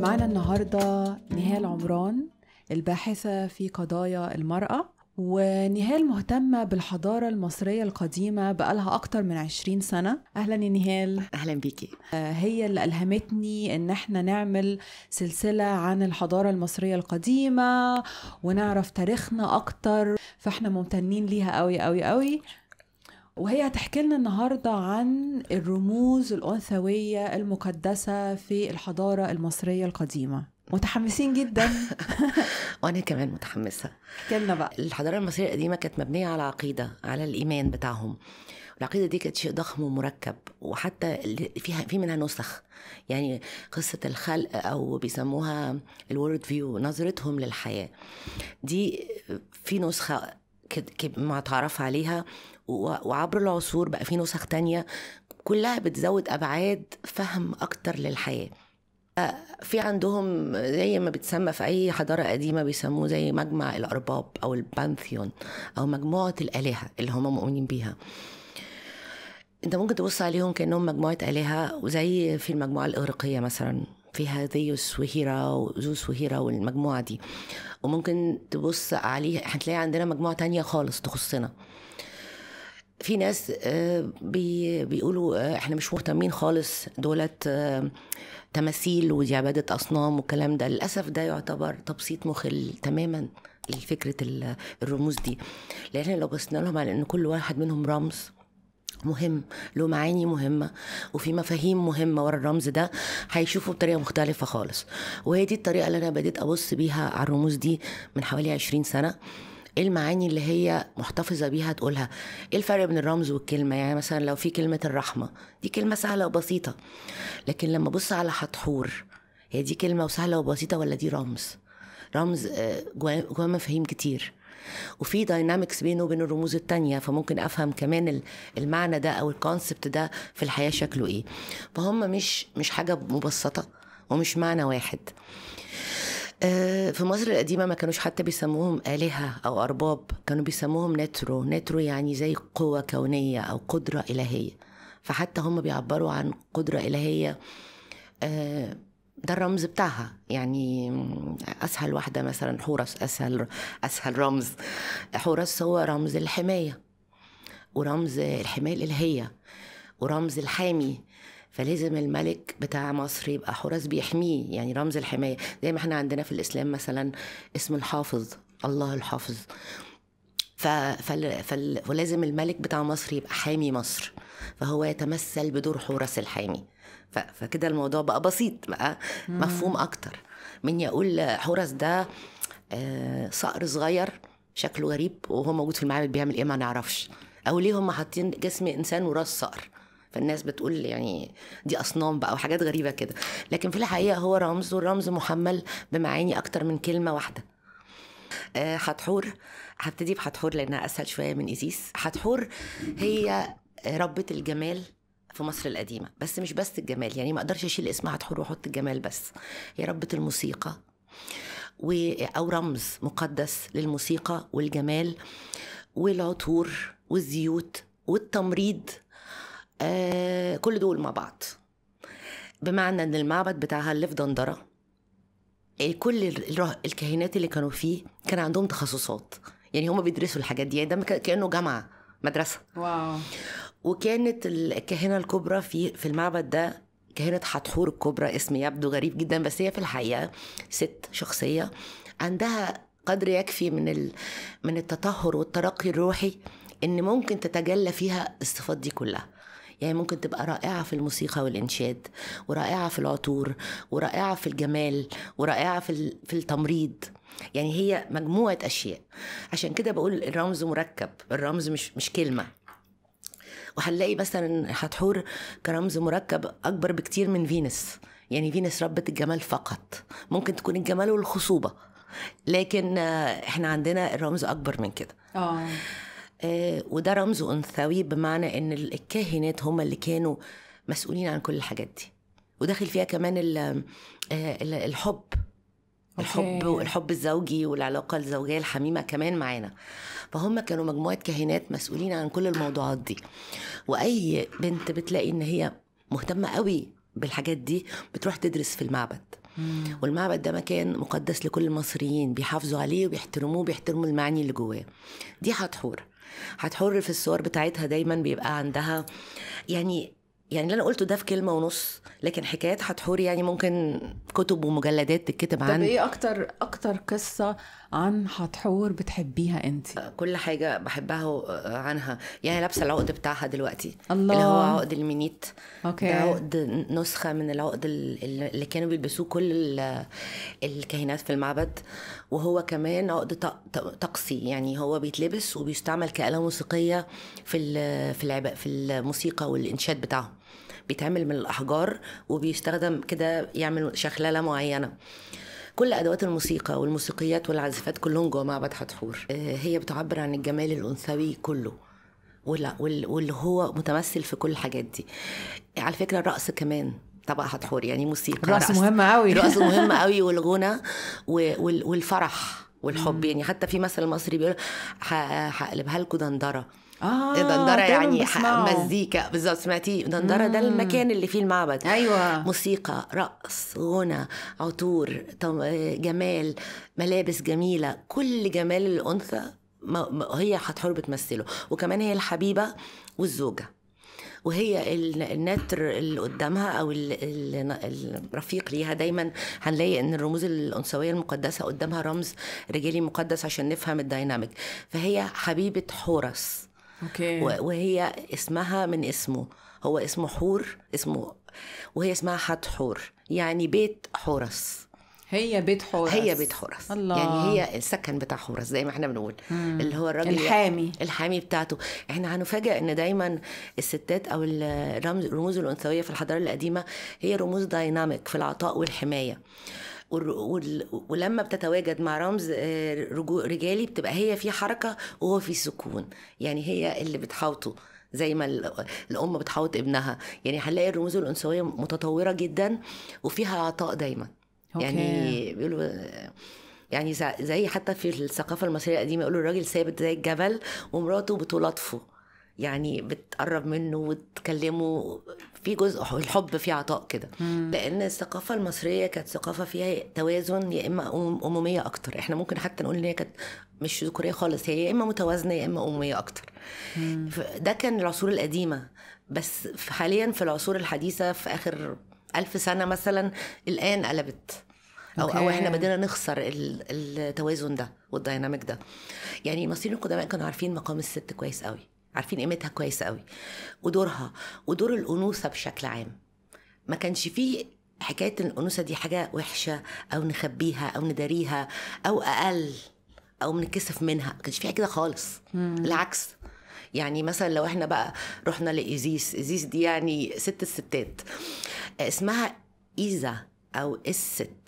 معنا النهارده نهال عمران الباحثه في قضايا المراه ونهال مهتمة بالحضارة المصرية القديمة بقالها أكتر من 20 سنة أهلا يا نهال أهلا بيكي آه، هي اللي ألهمتني إن احنا نعمل سلسلة عن الحضارة المصرية القديمة ونعرف تاريخنا أكتر فاحنا ممتنين ليها قوي قوي قوي وهي هتحكي لنا النهارده عن الرموز الانثويه المقدسه في الحضاره المصريه القديمه متحمسين جدا وانا كمان متحمسه احكي لنا بقى الحضاره المصريه القديمه كانت مبنيه على عقيده على الايمان بتاعهم العقيده دي كانت شيء ضخم ومركب وحتى فيها في منها نسخ يعني قصه الخلق او بيسموها الورد فيو نظرتهم للحياه دي في نسخه ما تعرف عليها وعبر العصور بقى في نسخ تانية كلها بتزود أبعاد فهم أكتر للحياة آه، في عندهم زي ما بتسمى في أي حضارة قديمة بيسموه زي مجمع الأرباب أو البانثيون أو مجموعة الآلهة اللي هم مؤمنين بيها انت ممكن تبص عليهم كانهم مجموعه الهه وزي في المجموعه الاغريقيه مثلا فيها ذيوس وهيرا وزوس وهيرا والمجموعه دي وممكن تبص عليه هتلاقي عندنا مجموعه تانية خالص تخصنا في ناس آه، بي بيقولوا آه، احنا مش مهتمين خالص دولت آه، تماثيل ودي عبادة أصنام والكلام ده للأسف ده يعتبر تبسيط مخل تماما لفكرة الرموز دي لأن لو بصينا لهم على أن كل واحد منهم رمز مهم له معاني مهمه وفي مفاهيم مهمه ورا الرمز ده هيشوفه بطريقه مختلفه خالص وهي دي الطريقه اللي انا بديت ابص بيها على الرموز دي من حوالي 20 سنه ايه المعاني اللي هي محتفظه بيها تقولها ايه الفرق بين الرمز والكلمه يعني مثلا لو في كلمه الرحمه دي كلمه سهله وبسيطه لكن لما ابص على حتحور هي دي كلمه وسهله وبسيطه ولا دي رمز رمز جواه مفاهيم كتير وفي داينامكس بينه وبين الرموز التانية فممكن افهم كمان المعنى ده او الكونسبت ده في الحياه شكله ايه فهم مش مش حاجه مبسطه ومش معنى واحد آه، في مصر القديمه ما كانوش حتى بيسموهم الهه او ارباب كانوا بيسموهم نترو نترو يعني زي قوه كونيه او قدره الهيه فحتى هم بيعبروا عن قدره الهيه آه، ده الرمز بتاعها يعني اسهل واحده مثلا حورس اسهل اسهل رمز حورس هو رمز الحمايه ورمز الحمايه الالهيه ورمز الحامي فلازم الملك بتاع مصر يبقى حراس بيحميه يعني رمز الحمايه زي ما احنا عندنا في الاسلام مثلا اسم الحافظ الله الحافظ ف... فل... فل... فلازم الملك بتاع مصر يبقى حامي مصر فهو يتمثل بدور حراس الحامي ف... فكده الموضوع بقى بسيط بقى مفهوم اكتر من يقول حراس ده آه، صقر صغير شكله غريب وهو موجود في المعابد بيعمل ايه ما نعرفش او ليه هم حاطين جسم انسان وراس صقر فالناس بتقول يعني دي اصنام بقى وحاجات غريبه كده لكن في الحقيقه هو رمز والرمز محمل بمعاني اكتر من كلمه واحده آه، حتحور هبتدي بحتحور لانها اسهل شويه من ايزيس حتحور هي ربة الجمال في مصر القديمة بس مش بس الجمال يعني ما اقدرش اشيل اسمها حتحور واحط الجمال بس هي ربة الموسيقى و او رمز مقدس للموسيقى والجمال والعطور والزيوت والتمريض آه، كل دول مع بعض بمعنى ان المعبد بتاعها اللي في دندره يعني كل الكاهنات اللي كانوا فيه كان عندهم تخصصات يعني هم بيدرسوا الحاجات دي يعني ده كانه جامعه مدرسه واو وكانت الكاهنه الكبرى في في المعبد ده كاهنه حتحور الكبرى اسم يبدو غريب جدا بس هي في الحقيقه ست شخصيه عندها قدر يكفي من من التطهر والترقي الروحي ان ممكن تتجلى فيها الصفات دي كلها يعني ممكن تبقى رائعة في الموسيقى والإنشاد ورائعة في العطور ورائعة في الجمال ورائعة في, في التمريض يعني هي مجموعة أشياء عشان كده بقول الرمز مركب الرمز مش, مش كلمة وهنلاقي مثلا هتحور كرمز مركب أكبر بكتير من فينس يعني فينس ربة الجمال فقط ممكن تكون الجمال والخصوبة لكن احنا عندنا الرمز اكبر من كده اه آه، وده رمز انثوي بمعنى ان الكاهنات هم اللي كانوا مسؤولين عن كل الحاجات دي وداخل فيها كمان آه، الحب الحب والحب الزوجي والعلاقه الزوجيه الحميمه كمان معانا فهم كانوا مجموعه كاهنات مسؤولين عن كل الموضوعات دي واي بنت بتلاقي ان هي مهتمه قوي بالحاجات دي بتروح تدرس في المعبد والمعبد ده مكان مقدس لكل المصريين بيحافظوا عليه وبيحترموه وبيحترموا المعاني اللي جواه دي حتحور هتحر في الصور بتاعتها دايما بيبقى عندها يعني يعني اللي انا قلته ده في كلمه ونص لكن حكايات هتحور يعني ممكن كتب ومجلدات تتكتب عنها طب ايه اكتر اكتر قصه عن حتحور بتحبيها انت آه، كل حاجه بحبها آه، عنها يعني لابسه العقد بتاعها دلوقتي الله. اللي هو عقد المينيت اوكي ده عقد نسخه من العقد اللي كانوا بيلبسوه كل الكاهنات في المعبد وهو كمان عقد طقسي يعني هو بيتلبس وبيستعمل كآلة موسيقية في في في الموسيقى والإنشاد بتاعهم بيتعمل من الأحجار وبيستخدم كده يعمل شخللة معينة كل ادوات الموسيقى والموسيقيات والعازفات كلهم جوا معبد حتحور آه، هي بتعبر عن الجمال الانثوي كله واللي هو متمثل في كل الحاجات دي على فكره الرقص كمان طبق حتحور يعني موسيقى الرقص مهم قوي الرقص مهم قوي والغنى والفرح والحب يعني حتى في مثل مصري بيقول هقلبها لكم دندره آه دندره يعني مزيكا بالظبط سمعتي دندره ده المكان اللي فيه المعبد ايوه موسيقى رقص غنى عطور جمال ملابس جميله كل جمال الانثى هي هتحاول بتمثله وكمان هي الحبيبه والزوجه وهي النتر اللي قدامها او الرفيق ليها دايما هنلاقي ان الرموز الانثويه المقدسه قدامها رمز رجالي مقدس عشان نفهم الدايناميك فهي حبيبه حورس أوكي. وهي اسمها من اسمه هو اسمه حور اسمه وهي اسمها حت حور يعني بيت حورس هي بيت حورس هي بيت حورس الله. يعني هي السكن بتاع حورس زي ما احنا بنقول مم. اللي هو الراجل الحامي الحامي بتاعته احنا هنفاجئ ان دايما الستات او الرمز الرموز الانثويه في الحضاره القديمه هي رموز دايناميك في العطاء والحمايه ولما بتتواجد مع رمز آه، رجالي بتبقى هي في حركه وهو في سكون يعني هي اللي بتحاوطه زي ما الام بتحاوط ابنها يعني هنلاقي الرموز الانثويه متطوره جدا وفيها عطاء دايما يعني أوكي. يعني بيقولوا يعني زي حتى في الثقافه المصريه القديمه يقولوا الراجل ثابت زي الجبل ومراته بتلطفه يعني بتقرب منه وتكلمه في جزء الحب في عطاء كده لان الثقافه المصريه كانت ثقافه فيها توازن يا اما اموميه اكتر احنا ممكن حتى نقول ان هي كانت مش ذكوريه خالص هي يا اما متوازنه يا اما اموميه اكتر ده كان العصور القديمه بس حاليا في العصور الحديثه في اخر ألف سنه مثلا الان قلبت او او احنا بدينا نخسر التوازن ده والديناميك ده يعني المصريين القدماء كانوا عارفين مقام الست كويس قوي عارفين قيمتها كويسه قوي ودورها ودور الانوثه بشكل عام ما كانش فيه حكايه ان الانوثه دي حاجه وحشه او نخبيها او نداريها او اقل او بنتكسف منها ما كانش فيها كده خالص مم. العكس يعني مثلا لو احنا بقى رحنا لإيزيس إيزيس دي يعني ست الستات اسمها إيزا أو الست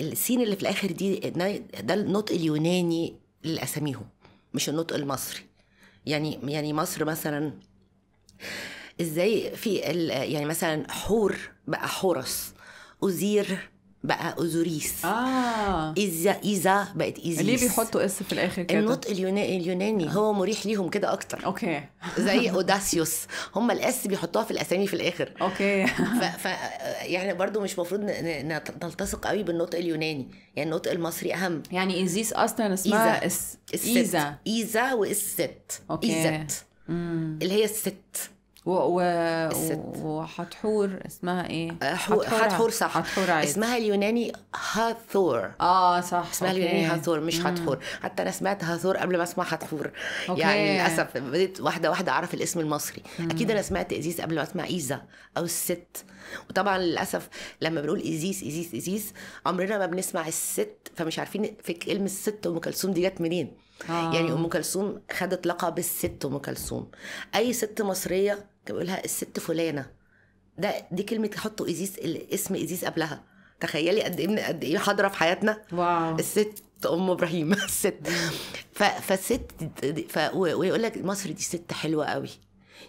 السين اللي في الآخر دي ده النطق اليوناني لأساميهم مش النطق المصري يعني يعني مصر مثلا ازاي في يعني مثلا حور بقى حورس أزير بقى اوزوريس اه ايزا ايزا بقت ايزيس ليه بيحطوا اس في الاخر كده النطق اليوناني اليوناني آه. هو مريح ليهم كده اكتر اوكي زي اوداسيوس هم الاس بيحطوها في الاسامي في الاخر اوكي ف, ف يعني برضو مش مفروض نلتصق قوي بالنطق اليوناني يعني النطق المصري اهم يعني ايزيس اصلا اسمها إيزا. اس ايزا ايزا واس ست اوكي ايزت اللي هي الست و... و... الست. وحتحور اسمها ايه؟ آه، حتحور, حتحور صح حتحور عيد. اسمها اليوناني هاثور اه صح اسمها أوكي. اليوناني هاثور مش حتحور حتى انا سمعت هاثور قبل ما اسمع حتحور أوكي. يعني للاسف بديت واحده واحده اعرف الاسم المصري مم. اكيد انا سمعت ايزيس قبل ما اسمع ايزا او الست وطبعا للاسف لما بنقول ايزيس ايزيس ايزيس عمرنا ما بنسمع الست فمش عارفين في كلمه الست ام كلثوم دي جت منين آه. يعني ام كلثوم خدت لقب الست ام كلثوم اي ست مصريه كان بيقولها الست فلانه ده دي كلمه حطوا ايزيس اسم ايزيس قبلها تخيلي قد ايه قد ايه حاضره في حياتنا واو الست ام ابراهيم الست فالست ويقول لك مصر دي ست حلوه قوي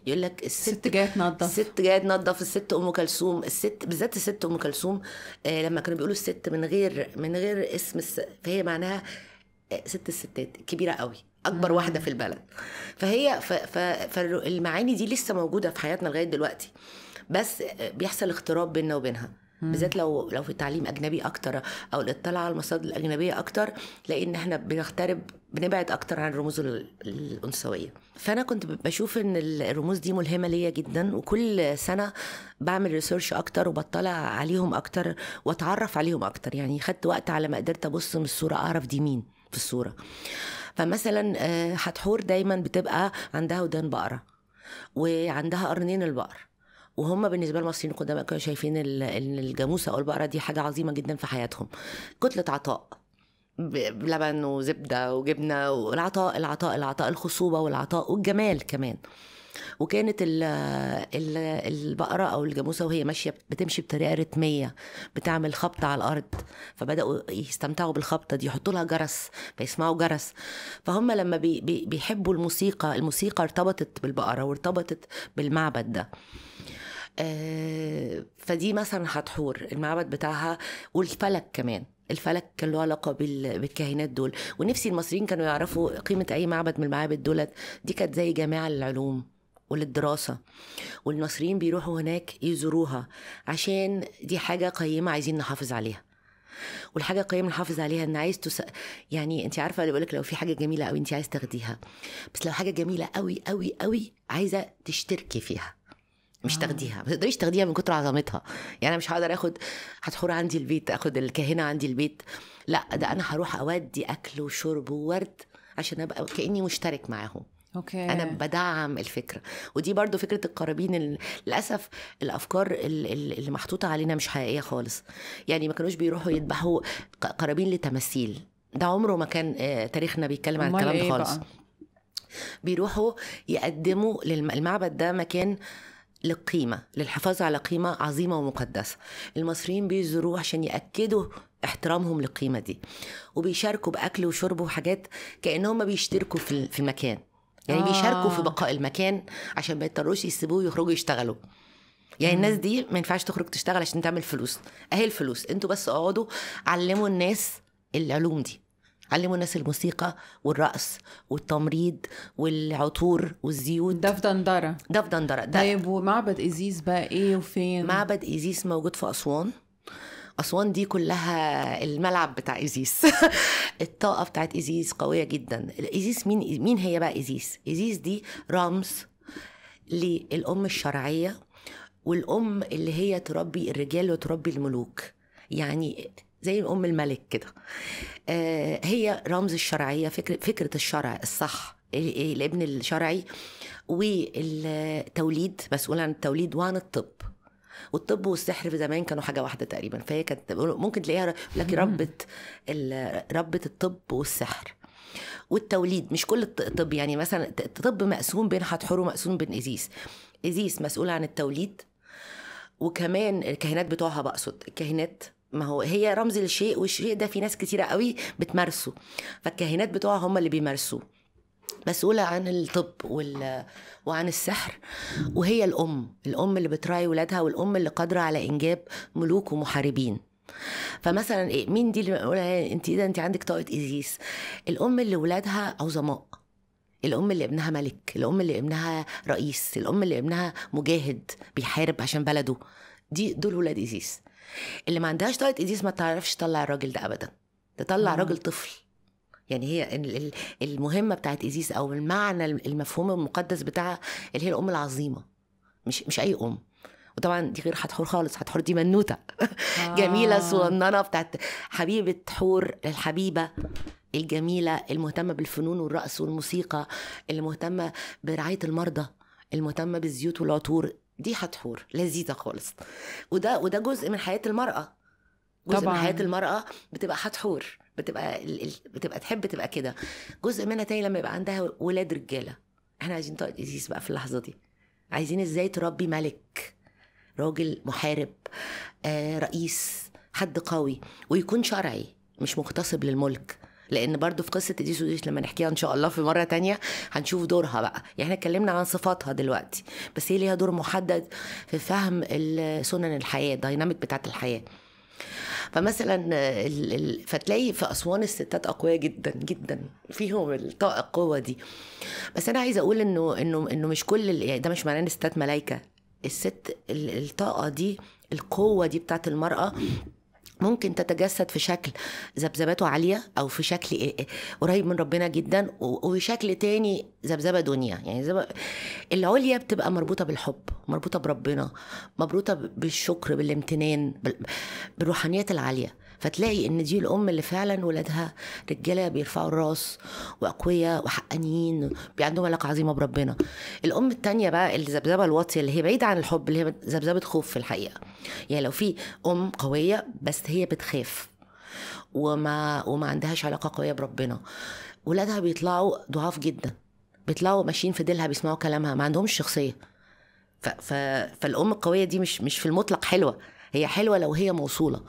يقول لك الست الست جايه تنضف الست جايه تنضف الست ام كلثوم الست بالذات الست ام كلثوم آه لما كانوا بيقولوا الست من غير من غير اسم الس... فهي معناها آه، ست الستات كبيره قوي اكبر واحده في البلد فهي فالمعاني دي لسه موجوده في حياتنا لغايه دلوقتي بس بيحصل اختراب بيننا وبينها بالذات لو لو في التعليم اجنبي اكتر او الاطلاع على المصادر الاجنبيه اكتر لان احنا بنغترب بنبعد اكتر عن الرموز الانثويه فانا كنت بشوف ان الرموز دي ملهمه ليا جدا وكل سنه بعمل ريسيرش اكتر وبطلع عليهم اكتر واتعرف عليهم اكتر يعني خدت وقت على ما قدرت ابص من الصوره اعرف دي مين في الصوره فمثلا آه، هتحور دايما بتبقى عندها ودان بقره وعندها قرنين البقر وهم بالنسبه للمصريين القدماء كانوا شايفين ان الجاموسه او البقره دي حاجه عظيمه جدا في حياتهم كتله عطاء بلبن وزبده وجبنه والعطاء العطاء العطاء الخصوبه والعطاء والجمال كمان وكانت الـ الـ البقره او الجاموسه وهي ماشيه بتمشي بطريقه رتميه بتعمل خبطه على الارض فبداوا يستمتعوا بالخبطه دي يحطوا لها جرس فيسمعوا جرس فهم لما بي بي بيحبوا الموسيقى الموسيقى ارتبطت بالبقره وارتبطت بالمعبد ده آه، فدي مثلا حتحور المعبد بتاعها والفلك كمان الفلك كان له علاقة بالكاهنات دول ونفسي المصريين كانوا يعرفوا قيمة أي معبد من المعابد دولت دي كانت زي جامعة للعلوم وللدراسة والمصريين بيروحوا هناك يزوروها عشان دي حاجة قيمة عايزين نحافظ عليها والحاجه القيمه نحافظ عليها ان عايز تس... يعني انت عارفه اللي بقولك لك لو في حاجه جميله قوي انت عايز تاخديها بس لو حاجه جميله قوي قوي قوي عايزه تشتركي فيها مش آه. تاخديها ما تقدريش تاخديها من كتر عظمتها يعني انا مش هقدر اخد هتحور عندي البيت اخد الكاهنه عندي البيت لا ده انا هروح اودي اكل وشرب وورد عشان ابقى كاني مشترك معاهم أوكي. انا بدعم الفكره ودي برضو فكره القرابين للاسف الافكار اللي محطوطه علينا مش حقيقيه خالص يعني ما كانوش بيروحوا يذبحوا قرابين لتماثيل ده عمره ما كان آه، تاريخنا بيتكلم عن الكلام ده إيه خالص بيروحوا يقدموا للمعبد ده مكان للقيمه للحفاظ على قيمه عظيمه ومقدسه المصريين بيزوروه عشان ياكدوا احترامهم للقيمه دي وبيشاركوا باكل وشرب وحاجات كانهم بيشتركوا في المكان يعني آه. بيشاركوا في آه. بقاء المكان عشان ما يضطروش يسيبوه ويخرجوا يشتغلوا يعني الناس دي ما ينفعش تخرج تشتغل عشان تعمل فلوس اهي الفلوس انتوا بس اقعدوا علموا الناس العلوم دي علموا الناس الموسيقى والرقص والتمريض والعطور والزيوت ده في دندره ده في دندره طيب ومعبد ايزيس بقى ايه وفين معبد ايزيس موجود في اسوان أسوان دي كلها الملعب بتاع إيزيس الطاقة بتاعت إيزيس قوية جدا إيزيس مين مين هي بقى إيزيس؟ إيزيس دي رمز للأم الشرعية والأم اللي هي تربي الرجال وتربي الملوك يعني زي أم الملك كده آه، هي رمز الشرعية فكرة, فكرة الشرع الصح الابن الشرعي والتوليد مسؤول عن التوليد وعن الطب والطب والسحر في زمان كانوا حاجه واحده تقريبا فهي كانت ممكن تلاقيها لك ربت ربت الطب والسحر والتوليد مش كل الطب يعني مثلا الطب مقسوم بين حتحور ومقسوم بين ازيس ازيس مسؤوله عن التوليد وكمان الكاهنات بتوعها بقصد الكاهنات ما هو هي رمز للشيء والشيء ده في ناس كتيره قوي بتمارسه فالكاهنات بتوعها هم اللي بيمارسوه مسؤولة عن الطب وال... وعن السحر وهي الأم الأم اللي بتراعي ولادها والأم اللي قادرة على إنجاب ملوك ومحاربين فمثلا إيه مين دي اللي انت إيه ده انت عندك طاقه ايزيس الام اللي ولادها عظماء الام اللي ابنها ملك الام اللي ابنها رئيس الام اللي ابنها مجاهد بيحارب عشان بلده دي دول ولاد ايزيس اللي ما عندهاش طاقه ايزيس ما تعرفش تطلع الراجل ده ابدا تطلع راجل طفل يعني هي المهمه بتاعت ايزيس او المعنى المفهوم المقدس بتاعها اللي هي الام العظيمه مش مش اي ام وطبعا دي غير حتحور خالص حتحور دي منوته آه. جميله صغننه بتاعت حبيبه حور الحبيبه الجميله المهتمه بالفنون والرقص والموسيقى اللي مهتمه برعايه المرضى المهتمه بالزيوت والعطور دي حتحور لذيذه خالص وده وده جزء من حياه المراه جزء طبعا. من حياه المراه بتبقى حتحور بتبقى بتبقى تحب تبقى كده جزء منها تاني لما يبقى عندها ولاد رجاله احنا عايزين تقعد ازيس بقى في اللحظه دي عايزين ازاي تربي ملك راجل محارب آه رئيس حد قوي ويكون شرعي مش مغتصب للملك لان برضو في قصه اديس وديس لما نحكيها ان شاء الله في مره تانية هنشوف دورها بقى يعني احنا اتكلمنا عن صفاتها دلوقتي بس هي ليها دور محدد في فهم سنن الحياه الديناميك بتاعه الحياه فمثلا فتلاقي في اسوان الستات اقوياء جدا جدا فيهم الطاقه القوه دي بس انا عايزه اقول انه انه انه مش كل يعني ده مش معناه ان الستات ملايكه الست الطاقه دي القوه دي بتاعت المراه ممكن تتجسد في شكل ذبذباته عاليه او في شكل قريب من ربنا جدا وشكل تاني ذبذبه دنيا يعني زب... العليا بتبقى مربوطه بالحب مربوطه بربنا مربوطه بالشكر بالامتنان بالروحانيات العاليه فتلاقي ان دي الام اللي فعلا ولادها رجاله بيرفعوا الراس واقوياء وحقانيين عندهم علاقه عظيمه بربنا الام التانية بقى الذبذبه الواطيه اللي هي بعيده عن الحب اللي هي ذبذبه خوف في الحقيقه يعني لو في ام قويه بس هي بتخاف وما وما عندهاش علاقه قويه بربنا ولادها بيطلعوا ضعاف جدا بيطلعوا ماشيين في ديلها بيسمعوا كلامها ما عندهمش شخصيه ف... ف... فالام القويه دي مش مش في المطلق حلوه هي حلوه لو هي موصوله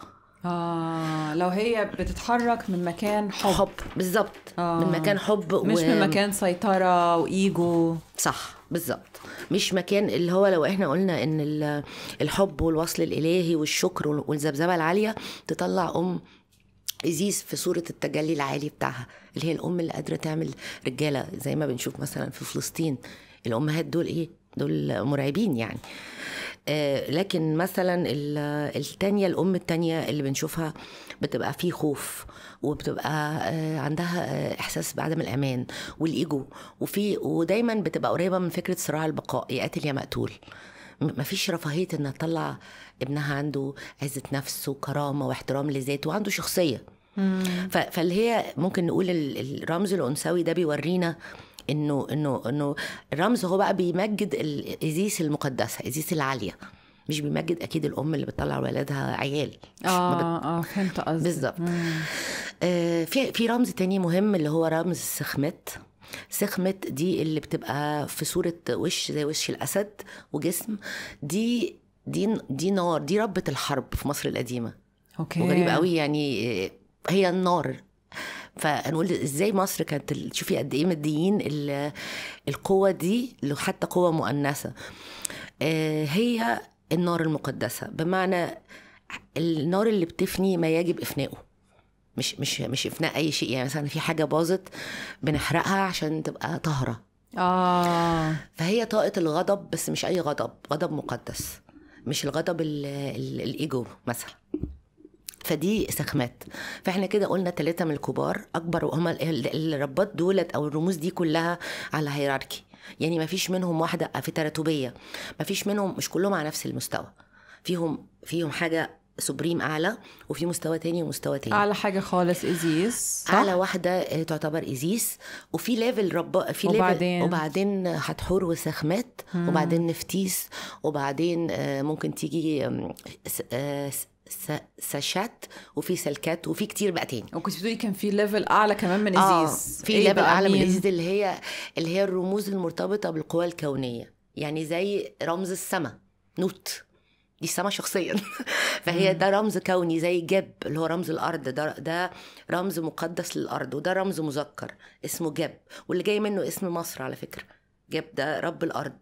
اه لو هي بتتحرك من مكان حب حب بالظبط آه. من مكان حب مش و... من مكان سيطره وايجو صح بالظبط مش مكان اللي هو لو احنا قلنا ان الحب والوصل الالهي والشكر والذبذبه العاليه تطلع ام إزيز في صورة التجلي العالي بتاعها اللي هي الأم اللي قادرة تعمل رجالة زي ما بنشوف مثلا في فلسطين الأمهات دول إيه دول مرعبين يعني آه، لكن مثلا الثانيه الأم الثانيه اللي بنشوفها بتبقى في خوف وبتبقى آه، عندها آه، إحساس بعدم الأمان والإيجو وفي ودايما بتبقى قريبة من فكرة صراع البقاء يا قاتل يا مقتول ما فيش رفاهية إن تطلع ابنها عنده عزة نفس وكرامة واحترام لذاته وعنده شخصية فاللي هي ممكن نقول الرمز الأنثوي ده بيورينا انه انه انه الرمز هو بقى بيمجد الازيس المقدسه ازيس العاليه مش بيمجد اكيد الام اللي بتطلع ولادها عيال اه بت... اه فهمت قصدك بالظبط آه في في رمز تاني مهم اللي هو رمز سخمت سخمت دي اللي بتبقى في صوره وش زي وش الاسد وجسم دي دي دي نار دي ربة الحرب في مصر القديمه اوكي وغريب قوي يعني آه، هي النار فهنقول ازاي مصر كانت تشوفي قد ايه مديين القوه دي حتى قوه مؤنثه آه، هي النار المقدسه بمعنى النار اللي بتفني ما يجب افنائه مش مش مش افناء اي شيء يعني مثلا في حاجه باظت بنحرقها عشان تبقى طاهره اه فهي طاقه الغضب بس مش اي غضب غضب مقدس مش الغضب الايجو مثلا فدي سخمات فاحنا كده قلنا ثلاثه من الكبار اكبر وهم الربات دولت او الرموز دي كلها على هيراركي يعني ما فيش منهم واحده في تراتبيه ما فيش منهم مش كلهم على نفس المستوى فيهم فيهم حاجه سوبريم اعلى وفي مستوى تاني ومستوى تاني اعلى حاجه خالص ايزيس اعلى واحده آه، تعتبر ايزيس وفي ليفل رب في ليفل وبعدين وبعدين هتحور وسخمات وبعدين نفتيس وبعدين آه، ممكن تيجي ساشات وفي سلكات وفي كتير بقى تاني وكنت بتقولي كان في ليفل اعلى كمان من ازيز آه في إيه ليفل اعلى من ازيز اللي هي اللي هي الرموز المرتبطه بالقوى الكونيه يعني زي رمز السماء نوت دي السماء شخصيا فهي ده رمز كوني زي جب اللي هو رمز الارض ده ده رمز مقدس للارض وده رمز مذكر اسمه جب واللي جاي منه اسم مصر على فكره جب ده رب الارض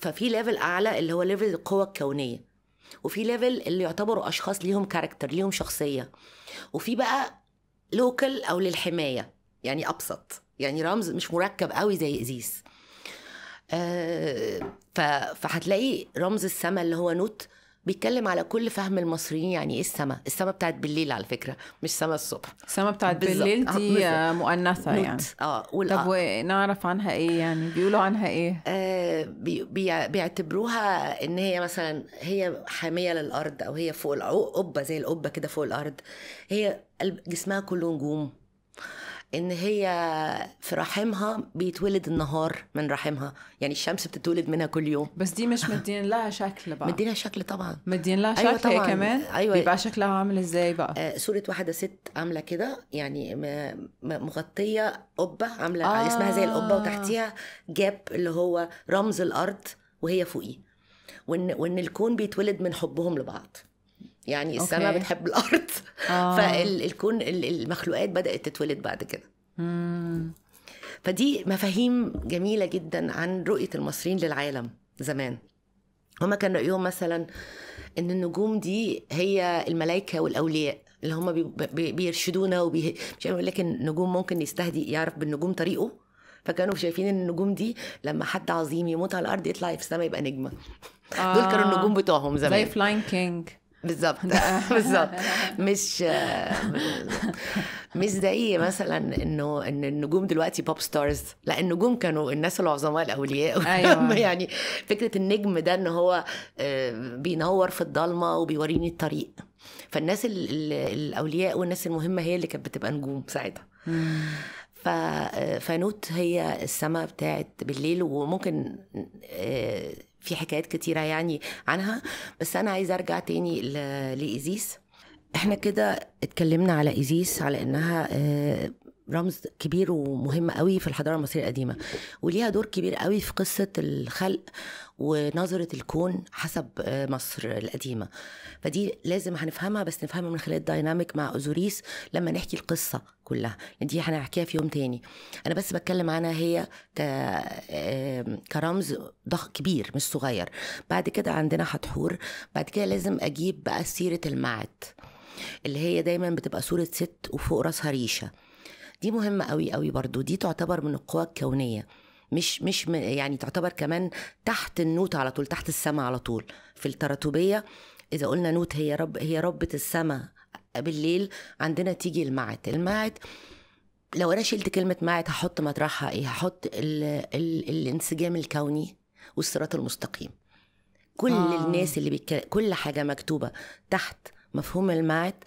ففي ليفل اعلى اللي هو ليفل القوى الكونيه وفي ليفل اللي يعتبروا اشخاص ليهم كاركتر ليهم شخصيه وفي بقى لوكال او للحمايه يعني ابسط يعني رمز مش مركب قوي زي ازيس آه فهتلاقي رمز السماء اللي هو نوت بيتكلم على كل فهم المصريين يعني ايه السما السما بتاعت بالليل على فكره مش سما الصبح السما بتاعت بالليل آه، دي مؤنثه يعني اه وال... طب ونعرف عنها ايه يعني بيقولوا عنها ايه آه بي... بي... بيعتبروها ان هي مثلا هي حاميه للارض او هي فوق القبه زي القبه كده فوق الارض هي جسمها كله نجوم ان هي في رحمها بيتولد النهار من رحمها يعني الشمس بتتولد منها كل يوم بس دي مش مدين لها شكل بقى لها شكل طبعا مدين لها أيوة شكل أيوة طبعا. كمان أيوة. بيبقى شكلها عامل ازاي بقى آه صوره واحده ست عامله كده يعني مغطيه قبه عامله آه. اسمها زي القبه وتحتيها جاب اللي هو رمز الارض وهي فوقيه وان وان الكون بيتولد من حبهم لبعض يعني السماء بتحب الارض آه. فالكون المخلوقات بدات تتولد بعد كده فدي مفاهيم جميله جدا عن رؤيه المصريين للعالم زمان هما كان رايهم مثلا ان النجوم دي هي الملائكه والاولياء اللي هم بيرشدونا وبي مش يقول لك النجوم ممكن يستهدي يعرف بالنجوم طريقه فكانوا شايفين ان النجوم دي لما حد عظيم يموت على الارض يطلع في السماء يبقى نجمه آه. دول كانوا آه. النجوم بتوعهم زمان زي فلاين كينج بالظبط بالظبط مش مش زي مثلا انه ان النجوم دلوقتي بوب ستارز لا النجوم كانوا الناس العظماء الاولياء أيوة. يعني فكره النجم ده ان هو آه، بينور في الضلمه وبيوريني الطريق فالناس الاولياء والناس المهمه هي اللي كانت بتبقى نجوم ساعتها آه، فنوت هي السماء بتاعت بالليل وممكن آه، في حكايات كتيرة يعني عنها بس أنا عايزة أرجع تاني لإيزيس احنا كده اتكلمنا على إيزيس على إنها آه، رمز كبير ومهم قوي في الحضاره المصريه القديمه وليها دور كبير قوي في قصه الخلق ونظره الكون حسب آه، مصر القديمه فدي لازم هنفهمها بس نفهمها من خلال الديناميك مع اوزوريس لما نحكي القصه كلها يعني دي هنحكيها في يوم تاني انا بس بتكلم عنها هي ك... كرمز ضخ كبير مش صغير بعد كده عندنا حتحور بعد كده لازم اجيب بقى سيره المعت اللي هي دايما بتبقى صوره ست وفوق راسها ريشه دي مهمة قوي قوي برضو دي تعتبر من القوى الكونية مش مش يعني تعتبر كمان تحت النوت على طول تحت السماء على طول في التراتبيه اذا قلنا نوت هي رب هي ربه السماء بالليل عندنا تيجي المعت المعت لو انا شلت كلمه معت هحط مطرحها ايه هحط الـ الـ الانسجام الكوني والصراط المستقيم كل آه. الناس اللي بيك... كل حاجه مكتوبه تحت مفهوم المعت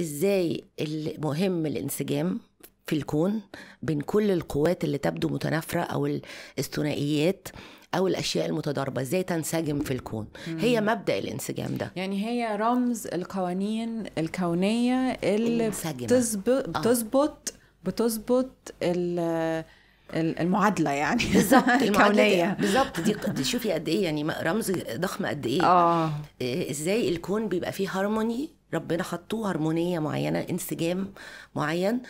ازاي المهم الانسجام في الكون بين كل القوات اللي تبدو متنافرة أو الثنائيات او الاشياء المتضاربه ازاي تنسجم في الكون مم. هي مبدا الانسجام ده يعني هي رمز القوانين الكونيه اللي آه. بتظبط بتظبط بتظبط المعادله يعني بالظبط الكونيه بالظبط دي, دي شوفي قد ايه يعني رمز ضخم قد ايه اه إيه، ازاي الكون بيبقى فيه هارموني ربنا حطوه هارمونيه معينه انسجام معين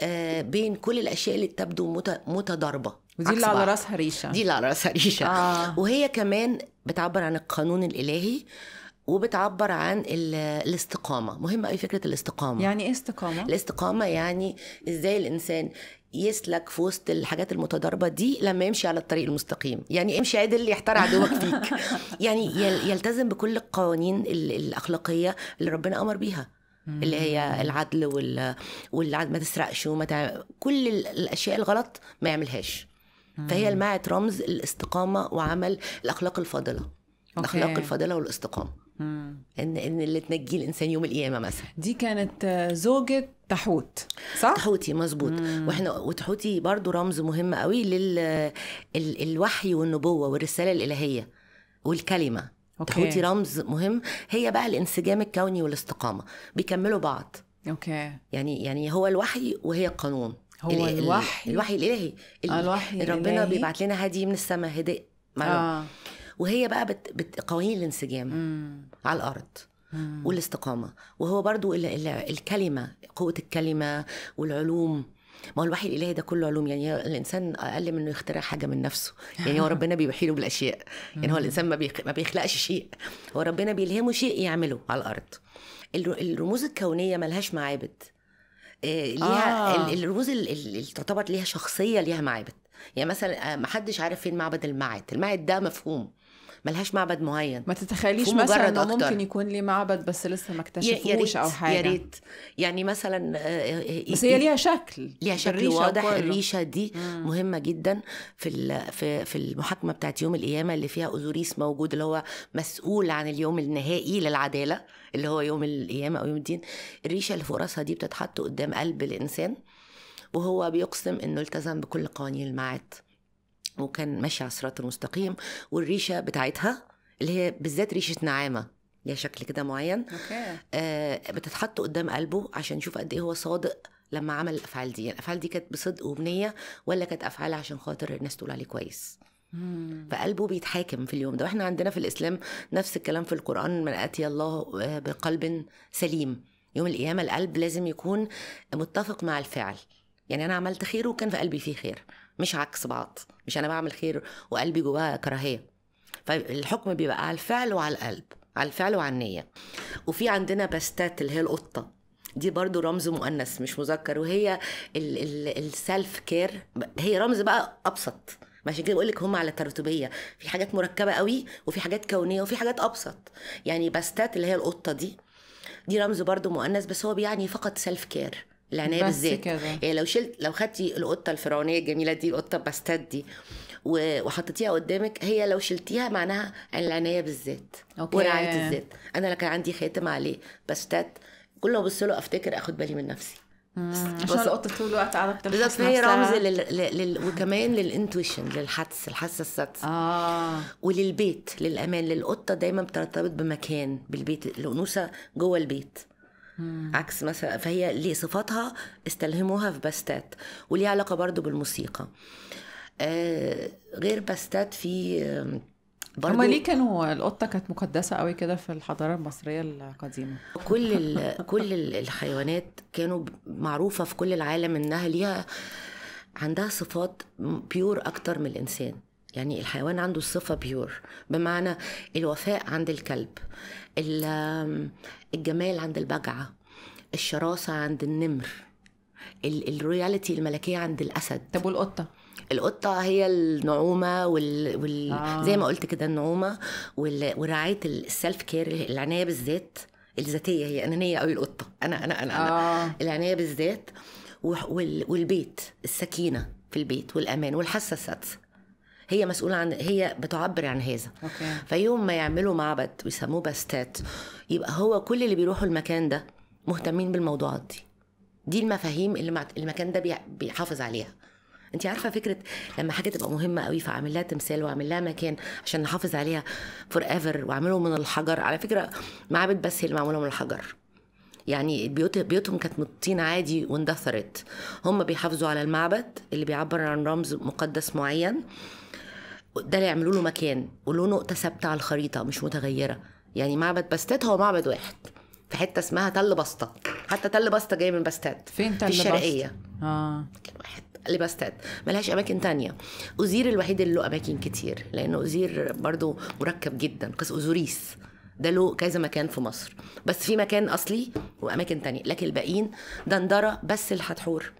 آه، بين كل الاشياء اللي تبدو متضاربه ودي اللي على راسها ريشه دي اللي على راسها ريشه آه. وهي كمان بتعبر عن القانون الالهي وبتعبر عن الاستقامه مهمه قوي فكره الاستقامه يعني ايه استقامه الاستقامه يعني ازاي الانسان يسلك في وسط الحاجات المتضاربه دي لما يمشي على الطريق المستقيم يعني امشي عدل يحترع عدوك فيك يعني يلتزم بكل القوانين الاخلاقيه اللي ربنا امر بيها اللي هي العدل وال والعدل ما تسرقش وما تع... كل الاشياء الغلط ما يعملهاش فهي الماعة رمز الاستقامة وعمل الأخلاق الفاضلة الأخلاق الفاضلة والاستقامة ان ان اللي تنجي الانسان يوم القيامه مثلا دي كانت زوجة تحوت صح تحوتي مظبوط واحنا وتحوتي برضو رمز مهم قوي للوحي لل... الوحي والنبوه والرساله الالهيه والكلمه أوكي. تحوطي رمز مهم هي بقى الانسجام الكوني والاستقامه بيكملوا بعض اوكي يعني يعني هو الوحي وهي القانون هو الـ الوحي الوحي الالهي ال... الوحي ربنا بيبعت لنا هدي من السماء هداء آه. وهي بقى بت... بت... قوانين الانسجام مم. على الارض مم. والاستقامه وهو برضو ال... الكلمه قوه الكلمه والعلوم ما هو الوحي الالهي ده كله علوم يعني الانسان اقل من انه يخترع حاجه من نفسه يعني هو ربنا بيوحي له بالاشياء يعني هو الانسان ما بيخلقش شيء هو ربنا بيلهمه شيء يعمله على الارض الرموز الكونيه ملهاش معابد آه، ليها آه. الرموز اللي تعتبر ليها شخصيه ليها معابد يعني مثلا آه، ما حدش عارف فين معبد المعد المعد ده مفهوم ملهاش معبد معين ما تتخيليش مثلا انه ممكن يكون ليه معبد بس لسه ما اكتشفوش او حاجه يا ريت يعني مثلا آه، آه، آه، بس هي ليها شكل ليها شكل واضح وكله. الريشه دي مم. مهمه جدا في في في المحاكمه بتاعت يوم القيامه اللي فيها اوزوريس موجود اللي هو مسؤول عن اليوم النهائي للعداله اللي هو يوم القيامه او يوم الدين الريشه اللي فوق راسها دي بتتحط قدام قلب الانسان وهو بيقسم انه التزم بكل قوانين الميعاد وكان ماشي على الصراط المستقيم والريشه بتاعتها اللي هي بالذات ريشه نعامه ليها شكل كده معين أوكي. آه بتتحط قدام قلبه عشان نشوف قد ايه هو صادق لما عمل الافعال دي يعني الافعال دي كانت بصدق وبنيه ولا كانت افعال عشان خاطر الناس تقول عليه كويس فقلبه بيتحاكم في اليوم ده واحنا عندنا في الاسلام نفس الكلام في القران من اتي الله آه، بقلب سليم يوم القيامه القلب لازم يكون متفق مع الفعل يعني انا عملت خير وكان في قلبي فيه خير مش عكس بعض مش انا بعمل خير وقلبي جواه كراهيه فالحكم بيبقى على الفعل وعلى القلب على الفعل وعلى النيه وفي عندنا باستات اللي هي القطه دي برضو رمز مؤنث مش مذكر وهي السلف كير هي رمز بقى ابسط عشان كده بقول لك هم على ترتيبيه في حاجات مركبه قوي وفي حاجات كونيه وفي حاجات ابسط يعني باستات اللي هي القطه دي دي رمز برضو مؤنث بس هو بيعني فقط سيلف كير العنايه بالذات يعني لو شلت لو خدتي القطه الفرعونيه الجميله دي القطه باستات دي وحطيتيها قدامك هي لو شلتيها معناها العنايه بالذات ورعايه الذات انا كان عندي خاتم عليه باستات كل ما ابص له افتكر اخد بالي من نفسي عشان القطه طول الوقت قاعده بالظبط هي رمز لل... لل... وكمان للانتويشن للحدس الحاسه السادسه اه وللبيت للامان للقطه دايما بترتبط بمكان بالبيت الانوثه جوه البيت مم. عكس مثلا فهي ليه صفاتها استلهموها في باستات وليه علاقه برضو بالموسيقى آه غير باستات في برضو هما ليه كانوا القطه كانت مقدسه قوي كده في الحضاره المصريه القديمه كل كل الحيوانات كانوا معروفه في كل العالم انها ليها عندها صفات بيور اكتر من الانسان يعني الحيوان عنده الصفة بيور بمعنى الوفاء عند الكلب الجمال عند البجعة الشراسة عند النمر الرياليتي الملكية عند الأسد طب والقطة؟ القطة هي النعومة وال... وال... آه. زي ما قلت كده النعومة وال... ورعاية السلف كير العناية بالذات الذاتية هي أنانية قوي القطة أنا أنا أنا, آه. أنا. العناية بالذات وال... والبيت السكينة في البيت والأمان والحاسة السادسة هي مسؤوله عن هي بتعبر عن هذا أوكي. فيوم ما يعملوا معبد ويسموه باستات يبقى هو كل اللي بيروحوا المكان ده مهتمين بالموضوعات دي دي المفاهيم اللي المكان ده بيحافظ عليها انت عارفه فكره لما حاجه تبقى مهمه قوي فاعمل لها تمثال واعمل لها مكان عشان نحافظ عليها فور ايفر واعمله من الحجر على فكره معابد بس هي اللي معموله من الحجر يعني بيوت بيوتهم كانت من الطين عادي واندثرت هم بيحافظوا على المعبد اللي بيعبر عن رمز مقدس معين ده اللي يعملوا له مكان وله نقطه ثابته على الخريطه مش متغيره يعني معبد بستات هو معبد واحد في حته اسمها تل بسطه حتى تل بسطه جاي من بستات فين تل في الشرقيه اه واحد لباستات ملهاش اماكن تانية اوزير الوحيد اللي له اماكن كتير لان اوزير برضو مركب جدا قص اوزوريس ده له كذا مكان في مصر بس في مكان اصلي واماكن تانية لكن الباقيين دندره بس الحتحور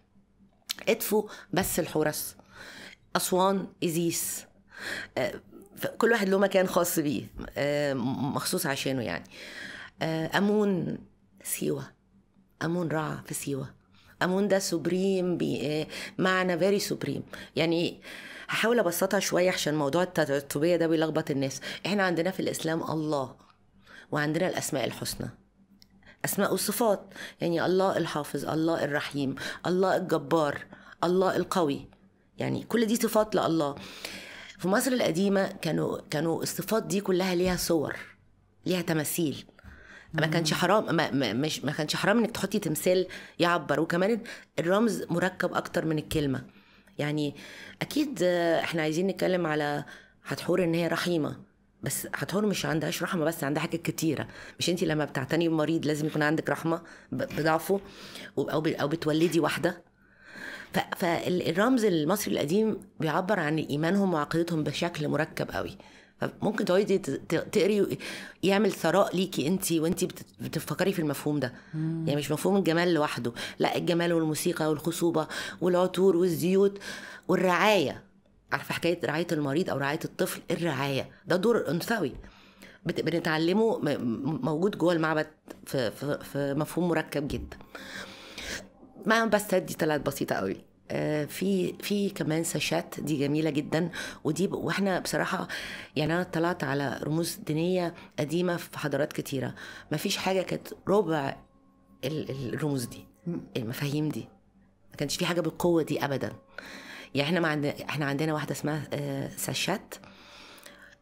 ادفو بس الحورس اسوان ازيس آه، كل واحد له مكان خاص بيه آه، مخصوص عشانه يعني آه، امون سيوه امون رع في سيوه امون ده سوبريم معنى فيري سوبريم يعني هحاول ابسطها شويه عشان موضوع التعتبيه ده بيلخبط الناس احنا عندنا في الاسلام الله وعندنا الاسماء الحسنى اسماء وصفات يعني الله الحافظ الله الرحيم الله الجبار الله القوي يعني كل دي صفات لله في مصر القديمه كانوا كانوا الصفات دي كلها ليها صور ليها تماثيل ما كانش حرام ما, ما مش ما كانش حرام انك تحطي تمثال يعبر وكمان الرمز مركب اكتر من الكلمه يعني اكيد احنا عايزين نتكلم على هتحور ان هي رحيمه بس هتحور مش عندهاش رحمه بس عندها حاجات كتيره مش انت لما بتعتني بمريض لازم يكون عندك رحمه بضعفه او او بتولدي واحده فالرمز المصري القديم بيعبر عن ايمانهم وعقيدتهم بشكل مركب قوي ممكن تقعدي تقري يعمل ثراء ليكي انت وانت بتفكري في المفهوم ده مم. يعني مش مفهوم الجمال لوحده لا الجمال والموسيقى والخصوبه والعطور والزيوت والرعايه عارفه حكايه رعايه المريض او رعايه الطفل الرعايه ده دور انثوي بنتعلمه موجود جوه المعبد في, في مفهوم مركب جدا ما بس دي طلعت بسيطه قوي آه، في في كمان ساشات دي جميله جدا ودي واحنا بصراحه يعني انا اطلعت على رموز دينيه قديمه في حضارات كتيره ما فيش حاجه كانت ربع الرموز دي المفاهيم دي ما كانش في حاجه بالقوه دي ابدا يعني احنا ما عندنا احنا عندنا واحده اسمها آه، ساشات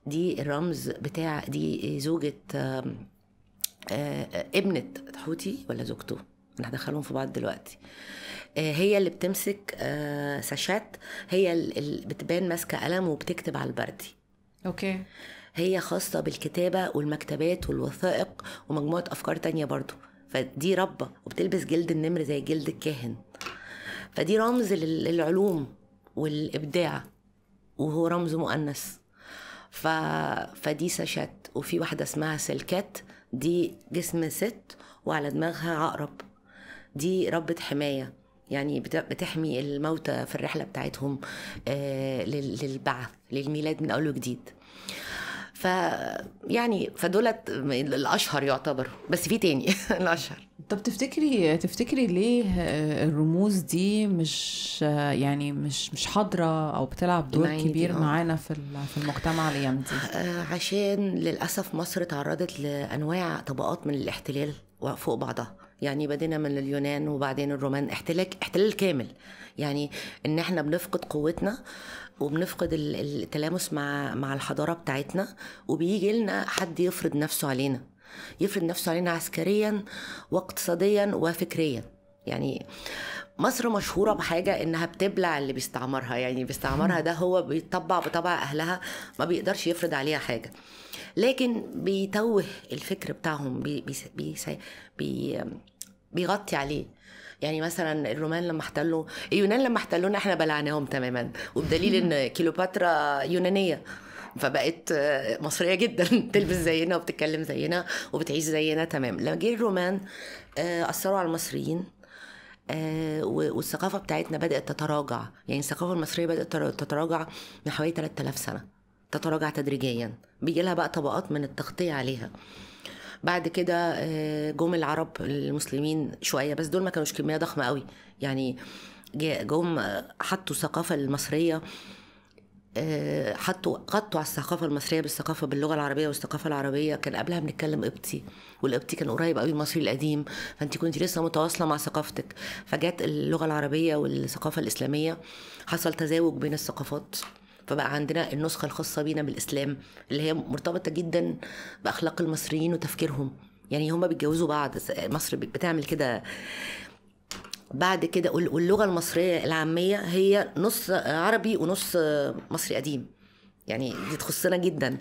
دي الرمز بتاع دي زوجة آه، ابنة حوتي ولا زوجته انا هدخلهم في بعض دلوقتي آه، هي اللي بتمسك آه، ساشات هي اللي بتبان ماسكه قلم وبتكتب على البردي اوكي هي خاصة بالكتابة والمكتبات والوثائق ومجموعة أفكار تانية برضو فدي ربة وبتلبس جلد النمر زي جلد الكاهن فدي رمز للعلوم والإبداع وهو رمز مؤنث ف... فدي ساشات وفي واحدة اسمها سلكات دي جسم ست وعلى دماغها عقرب دي ربة حماية يعني بتحمي الموتى في الرحلة بتاعتهم آه، للبعث للميلاد من أول وجديد ف يعني فدولت الاشهر يعتبر بس في تاني الاشهر طب تفتكري تفتكري ليه الرموز دي مش يعني مش مش حاضره او بتلعب دور كبير آه. معانا في في المجتمع الايام دي آه، عشان للاسف مصر تعرضت لانواع طبقات من الاحتلال فوق بعضها يعني بدينا من اليونان وبعدين الرومان احتلال احتلال كامل يعني ان احنا بنفقد قوتنا وبنفقد التلامس مع مع الحضاره بتاعتنا وبيجي لنا حد يفرض نفسه علينا يفرض نفسه علينا عسكريا واقتصاديا وفكريا يعني مصر مشهوره بحاجه انها بتبلع اللي بيستعمرها يعني بيستعمرها ده هو بيطبع بطبع اهلها ما بيقدرش يفرض عليها حاجه لكن بيتوه الفكر بتاعهم بي بي بي بيغطي عليه يعني مثلا الرومان لما احتلوا اليونان لما احتلونا احنا بلعناهم تماما وبدليل ان كيلوباترا يونانيه فبقت مصريه جدا تلبس زينا وبتتكلم زينا وبتعيش زينا تمام لما جه الرومان آه، اثروا على المصريين آه، والثقافة بتاعتنا بدأت تتراجع يعني الثقافة المصرية بدأت تتراجع من حوالي 3000 سنة تتراجع تدريجيا بيجي لها بقى طبقات من التغطيه عليها بعد كده آه، جم العرب المسلمين شويه بس دول ما كانوش كميه ضخمه قوي يعني جم آه، حطوا الثقافه المصريه آه، حطوا غطوا على الثقافه المصريه بالثقافه باللغه العربيه والثقافه العربيه كان قبلها بنتكلم قبطي والقبطي كان قريب قوي من المصري القديم فانت كنت لسه متواصله مع ثقافتك فجت اللغه العربيه والثقافه الاسلاميه حصل تزاوج بين الثقافات فبقى عندنا النسخه الخاصه بينا بالاسلام اللي هي مرتبطه جدا باخلاق المصريين وتفكيرهم يعني هما بيتجوزوا بعض مصر بتعمل كده بعد كده واللغه المصريه العاميه هي نص عربي ونص مصري قديم يعني دي تخصنا جدا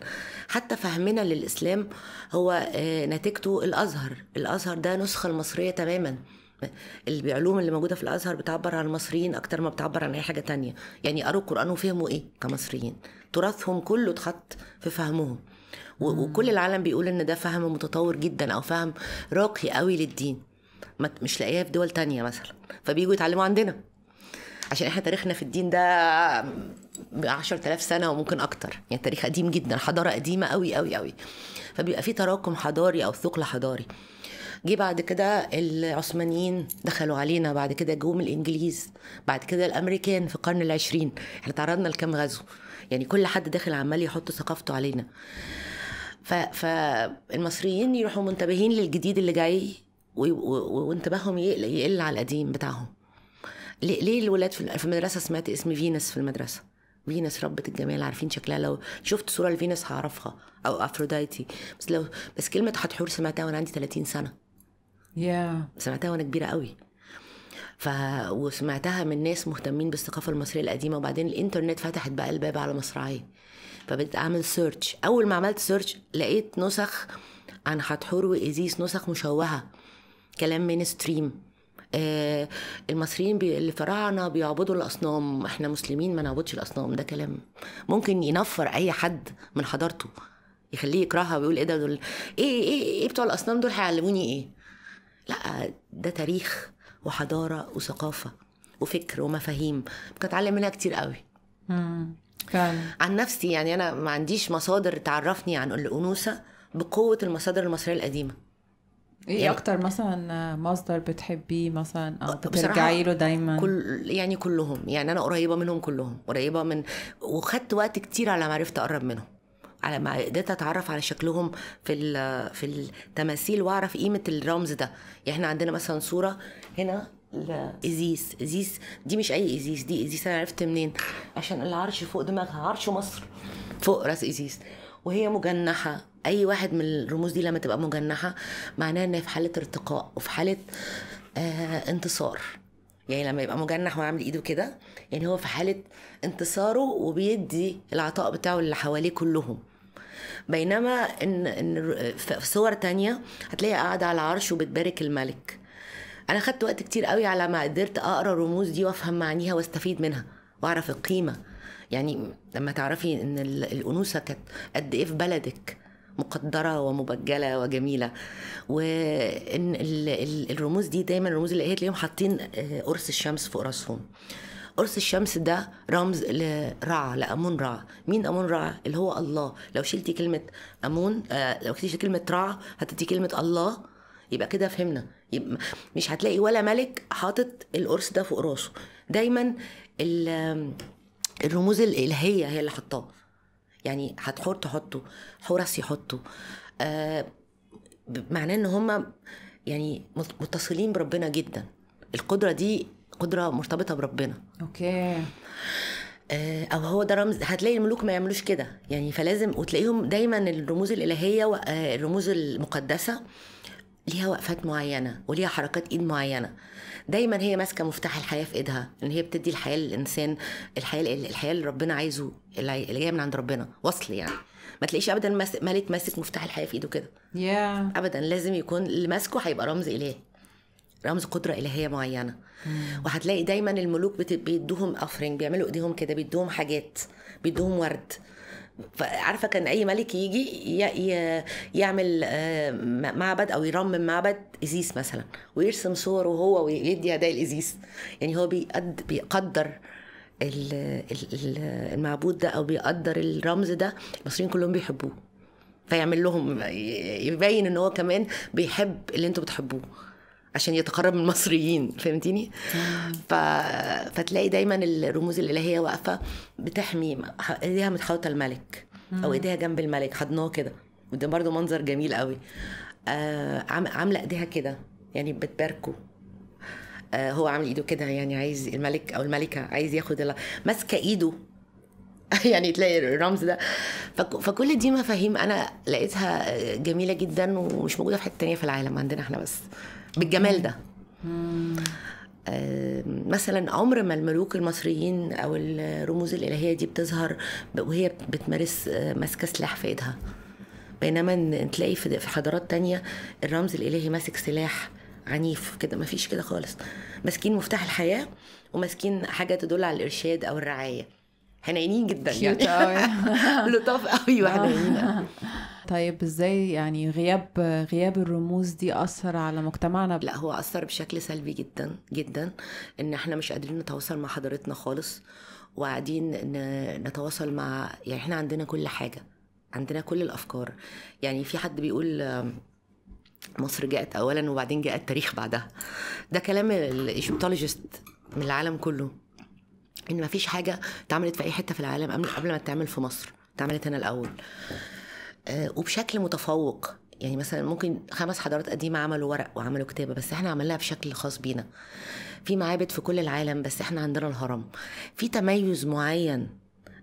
حتى فهمنا للاسلام هو آه، نتيجته الازهر الازهر ده نسخه المصريه تماما العلوم اللي موجوده في الازهر بتعبر عن المصريين اكتر ما بتعبر عن اي حاجه تانية يعني قروا القران وفهموا ايه كمصريين تراثهم كله اتحط في فهمهم وكل العالم بيقول ان ده فهم متطور جدا او فهم راقي قوي للدين مش لاقيها في دول تانية مثلا فبييجوا يتعلموا عندنا عشان احنا تاريخنا في الدين ده 10000 سنه وممكن اكتر يعني تاريخ قديم جدا حضاره قديمه قوي قوي قوي فبيبقى في تراكم حضاري او ثقل حضاري جه بعد كده العثمانيين دخلوا علينا بعد كده جم الانجليز بعد كده الامريكان في القرن العشرين احنا تعرضنا لكام غزو يعني كل حد داخل عمال يحط ثقافته علينا فالمصريين يروحوا منتبهين للجديد اللي جاي وانتباههم يقل, يقل على القديم بتاعهم ليه, ليه الولاد في المدرسه سمعت اسم فينس في المدرسه فينس ربة الجمال عارفين شكلها لو شفت صوره لفينس هعرفها او افروديتي بس لو بس كلمه حتحور سمعتها وانا عندي 30 سنه yeah. سمعتها وانا كبيره قوي ف... وسمعتها من ناس مهتمين بالثقافه المصريه القديمه وبعدين الانترنت فتحت بقى الباب على مصراعيه فبدأت اعمل سيرش اول ما عملت سيرش لقيت نسخ عن حتحور وازيس نسخ مشوهه كلام من ستريم آه المصريين بي... الفراعنه بيعبدوا الاصنام احنا مسلمين ما نعبدش الاصنام ده كلام ممكن ينفر اي حد من حضارته يخليه يكرهها ويقول ايه ده دول ايه ايه, إيه بتوع الاصنام دول هيعلموني ايه لا ده تاريخ وحضاره وثقافه وفكر ومفاهيم كنت اتعلم منها كتير قوي فعلا عن نفسي يعني انا ما عنديش مصادر تعرفني عن الانوثه بقوه المصادر المصريه القديمه ايه يعني اكتر مثلا مصدر بتحبيه مثلا او بترجعي له دايما كل يعني كلهم يعني انا قريبه منهم كلهم قريبه من وخدت وقت كتير على ما عرفت اقرب منهم على ما قدرت اتعرف على شكلهم في في التماثيل واعرف قيمه الرمز ده يعني احنا عندنا مثلا صوره هنا ازيس ازيس دي مش اي ازيس دي ازيس انا عرفت منين عشان العرش فوق دماغها عرش مصر فوق راس ازيس وهي مجنحه اي واحد من الرموز دي لما تبقى مجنحه معناها ان هي في حاله ارتقاء وفي حاله آه انتصار يعني لما يبقى مجنح وعامل ايده كده يعني هو في حاله انتصاره وبيدي العطاء بتاعه اللي حواليه كلهم بينما ان ان في صور تانية هتلاقيها قاعده على العرش وبتبارك الملك انا خدت وقت كتير قوي على ما قدرت اقرا الرموز دي وافهم معانيها واستفيد منها واعرف القيمه يعني لما تعرفي ان الانوثه كانت قد ايه في بلدك مقدره ومبجله وجميله وان الرموز دي دايما الرموز اللي هي تلاقيهم حاطين آه، قرص الشمس فوق راسهم قرص الشمس ده رمز لرع لامون رع مين امون رع اللي هو الله لو شلتي كلمه امون آه لو شلتي كلمه رع هتدي كلمه الله يبقى كده فهمنا يبقى مش هتلاقي ولا ملك حاطط القرص ده فوق راسه دايما الرموز الالهيه هي اللي حطاه يعني هتحور تحطه حورس يحطه آه معناه ان هم يعني متصلين بربنا جدا القدره دي قدره مرتبطه بربنا اوكي آه، او هو ده رمز هتلاقي الملوك ما يعملوش كده يعني فلازم وتلاقيهم دايما الرموز الالهيه آه، الرموز المقدسه ليها وقفات معينه وليها حركات ايد معينه دايما هي ماسكه مفتاح الحياه في ايدها ان هي بتدي الحياه للانسان الحياه الحياه اللي ربنا عايزه اللي جايه من عند ربنا وصل يعني ما تلاقيش ابدا ملك ماسك مفتاح الحياه في ايده كده yeah. ابدا لازم يكون اللي ماسكه هيبقى رمز الهي رمز قدرة إلهية معينة وهتلاقي دايما الملوك بيدوهم أفرنج بيعملوا إيديهم كده بيدوهم حاجات بيدوهم ورد عارفه كان اي ملك يجي يعمل آه، معبد او يرمم معبد ازيس مثلا ويرسم صوره هو ويدي هدايا الازيس يعني هو بيقدر المعبود ده او بيقدر الرمز ده المصريين كلهم بيحبوه فيعمل لهم يبين ان هو كمان بيحب اللي انتوا بتحبوه عشان يتقرب من المصريين فهمتيني ف... فتلاقي دايما الرموز الالهيه واقفه بتحمي ايديها متحوطه الملك او ايديها جنب الملك حضناه كده وده برضو منظر جميل قوي آه عامله ايديها كده يعني بتباركه آه هو عامل ايده كده يعني عايز الملك او الملكه عايز ياخد ماسكه ايده يعني تلاقي الرمز ده فكل دي مفاهيم انا لقيتها جميله جدا ومش موجوده في حته تانية في العالم عندنا احنا بس بالجمال ده مثلا عمر ما الملوك المصريين او الرموز الالهيه دي بتظهر وهي بتمارس آه، ماسكه سلاح في ايدها بينما تلاقي في حضارات تانية الرمز الالهي ماسك سلاح عنيف كده مفيش كده خالص ماسكين مفتاح الحياه وماسكين حاجه تدل على الارشاد او الرعايه حنينين جدا يعني لطاف قوي اه. وحنينين طيب ازاي يعني غياب غياب الرموز دي اثر على مجتمعنا لا هو اثر بشكل سلبي جدا جدا ان احنا مش قادرين نتواصل مع حضارتنا خالص وقاعدين نتواصل مع يعني احنا عندنا كل حاجه عندنا كل الافكار يعني في حد بيقول مصر جاءت اولا وبعدين جاء التاريخ بعدها ده كلام الايجيبتولوجيست من العالم كله ان ما فيش حاجه اتعملت في اي حته في العالم قبل ما تتعمل في مصر اتعملت هنا الاول آه، وبشكل متفوق يعني مثلا ممكن خمس حضارات قديمه عملوا ورق وعملوا كتابه بس احنا عملناها بشكل خاص بينا في معابد في كل العالم بس احنا عندنا الهرم في تميز معين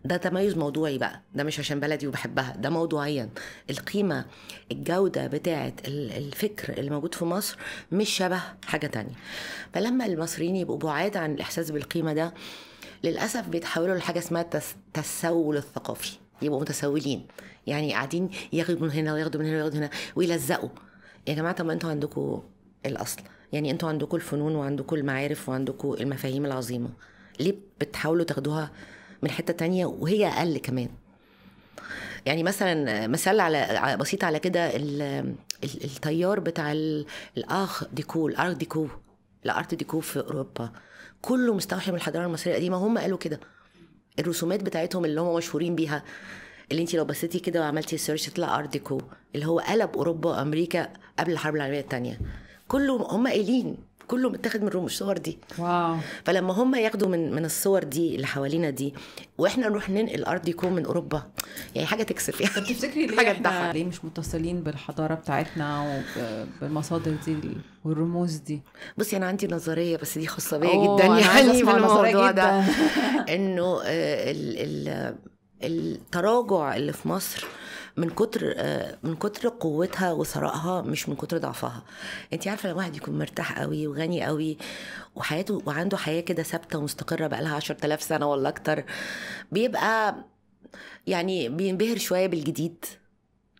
ده تميز موضوعي بقى ده مش عشان بلدي وبحبها ده موضوعيا القيمة الجودة بتاعة الفكر اللي موجود في مصر مش شبه حاجة تانية فلما المصريين يبقوا بعاد عن الإحساس بالقيمة ده للاسف بيتحولوا لحاجه اسمها التسول الثقافي يبقوا متسولين يعني قاعدين ياخدوا من هنا وياخدوا من هنا وياخدوا هنا ويلزقوا يا جماعه طب ما انتوا عندكم الاصل يعني انتوا عندكم الفنون وعندكم المعارف وعندكم المفاهيم العظيمه ليه بتحاولوا تاخدوها من حته تانية وهي اقل كمان يعني مثلا مثال على بسيط على كده التيار بتاع الاخ ديكو الارت ديكو الارت ديكو في اوروبا كله مستوحي من الحضاره المصريه القديمه هم قالوا كده الرسومات بتاعتهم اللي هم مشهورين بيها اللي انت لو بصيتي كده وعملتي سيرش تطلع ارديكو اللي هو قلب اوروبا وامريكا قبل الحرب العالميه الثانيه كله هم قايلين كله متاخد من روم الصور دي واو فلما هم ياخدوا من من الصور دي اللي حوالينا دي واحنا نروح ننقل ارض يكون من اوروبا يعني حاجه تكسف يعني طب تفتكري ليه حاجه تضحك ليه مش متصلين بالحضاره بتاعتنا وبالمصادر دي والرموز دي بصي انا عندي نظريه بس دي خاصه بيا جدا يعني الموضوع ده انه آه، التراجع اللي في مصر من كتر آه، من كتر قوتها وثرائها مش من كتر ضعفها انت عارفه لما واحد يكون مرتاح قوي وغني قوي وحياته وعنده حياه كده ثابته ومستقره بقى لها 10000 سنه ولا اكتر بيبقى يعني بينبهر شويه بالجديد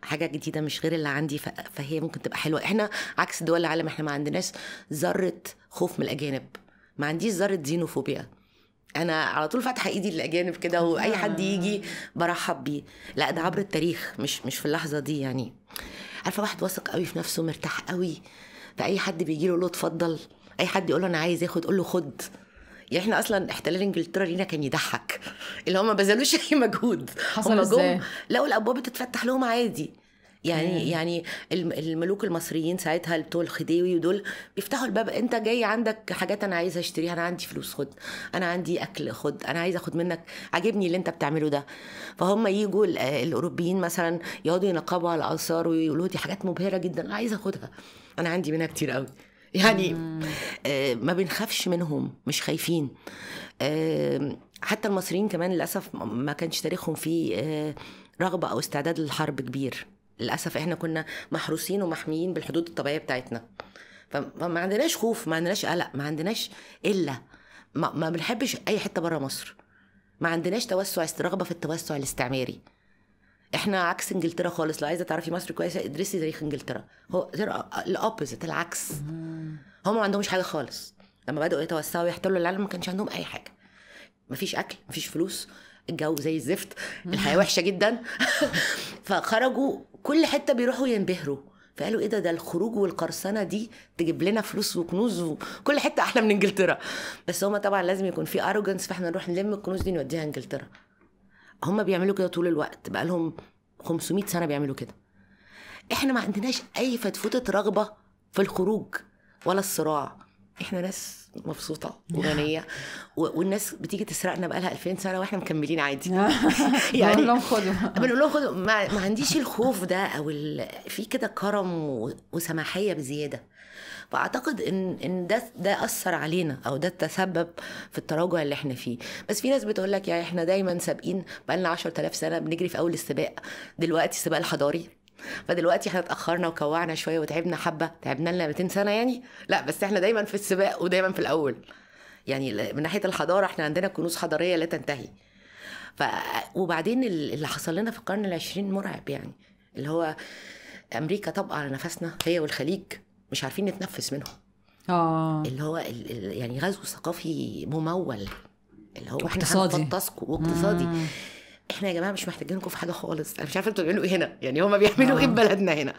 حاجه جديده مش غير اللي عندي فهي ممكن تبقى حلوه احنا عكس دول العالم احنا ما عندناش ذره خوف من الاجانب ما عنديش ذره دينوفوبيا انا على طول فاتحه ايدي للاجانب كده واي حد يجي آه. برحب بيه لا ده عبر التاريخ مش مش في اللحظه دي يعني عارفه واحد واثق قوي في نفسه مرتاح قوي فاي حد بيجي له اتفضل اي حد يقول له انا عايز اخد قول له خد يعني احنا اصلا احتلال انجلترا لينا كان يضحك اللي هم ما بذلوش اي مجهود حصل ازاي؟ لقوا الابواب بتتفتح لهم عادي يعني مم. يعني الملوك المصريين ساعتها بتوع الخديوي ودول بيفتحوا الباب انت جاي عندك حاجات انا عايزه اشتريها انا عندي فلوس خد انا عندي اكل خد انا عايزه اخد منك عاجبني اللي انت بتعمله ده فهم يجوا الاوروبيين مثلا يقعدوا ينقبوا على الاثار ويقولوا دي حاجات مبهره جدا انا عايزه اخدها انا عندي منها كتير قوي يعني آه، ما بنخافش منهم مش خايفين آه، حتى المصريين كمان للاسف ما كانش تاريخهم فيه آه، رغبه او استعداد للحرب كبير للاسف احنا كنا محروسين ومحميين بالحدود الطبيعيه بتاعتنا فما عندناش خوف ما عندناش قلق ما عندناش الا ما, ما بنحبش اي حته بره مصر ما عندناش توسع رغبه في التوسع الاستعماري احنا عكس انجلترا خالص لو عايزه تعرفي مصر كويسه ادرسي تاريخ انجلترا هو الاوبوزيت العكس هم ما عندهمش حاجه خالص لما بداوا يتوسعوا ويحتلوا العالم ما كانش عندهم اي حاجه مفيش اكل مفيش فلوس الجو زي الزفت الحياه وحشه جدا فخرجوا كل حته بيروحوا ينبهروا فقالوا ايه ده ده الخروج والقرصنه دي تجيب لنا فلوس وكنوز وكل حته احلى من انجلترا بس هما طبعا لازم يكون في اروجنس فاحنا نروح نلم الكنوز دي نوديها انجلترا هما بيعملوا كده طول الوقت بقى لهم 500 سنه بيعملوا كده احنا ما عندناش اي فتفوته رغبه في الخروج ولا الصراع احنا ناس مبسوطه وغنيه والناس بتيجي تسرقنا بقى لها 2000 سنه واحنا مكملين عادي يعني بنقول لهم خدوا بنقول لهم خدوا ما, عنديش الخوف ده او ال... في كده كرم وسماحيه بزياده فاعتقد ان ان ده ده اثر علينا او ده تسبب في التراجع اللي احنا فيه بس في ناس بتقول لك يعني احنا دايما سابقين بقى لنا 10000 سنه بنجري في اول السباق دلوقتي السباق الحضاري فدلوقتي احنا اتاخرنا وكوعنا شويه وتعبنا حبه تعبنا لنا 200 سنه يعني لا بس احنا دايما في السباق ودايما في الاول يعني من ناحيه الحضاره احنا عندنا كنوز حضاريه لا تنتهي ف وبعدين اللي حصل لنا في القرن العشرين مرعب يعني اللي هو امريكا طبقه على نفسنا هي والخليج مش عارفين نتنفس منهم اه اللي هو ال ال يعني غزو ثقافي ممول اللي هو اقتصادي واقتصادي احنا يا جماعه مش محتاجينكم في حاجه خالص انا مش عارفه انتوا بتعملوا ايه هنا يعني هما بيعملوا ايه في آه. بلدنا هنا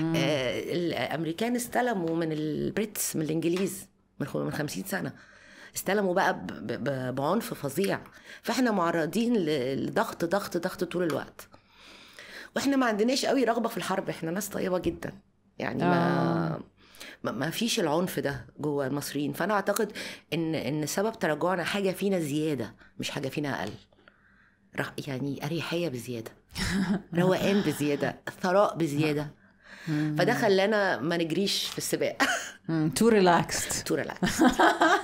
آه الامريكان استلموا من البريتس من الانجليز من من 50 سنه استلموا بقى بعنف فظيع فاحنا معرضين لضغط ضغط ضغط طول الوقت واحنا ما عندناش قوي رغبه في الحرب احنا ناس طيبه جدا يعني آه. ما ما فيش العنف ده جوه المصريين فانا اعتقد ان ان سبب تراجعنا حاجه فينا زياده مش حاجه فينا اقل يعني اريحيه بزياده روقان بزياده ثراء بزياده فده خلانا ما نجريش في السباق تو ريلاكست تو ريلاكست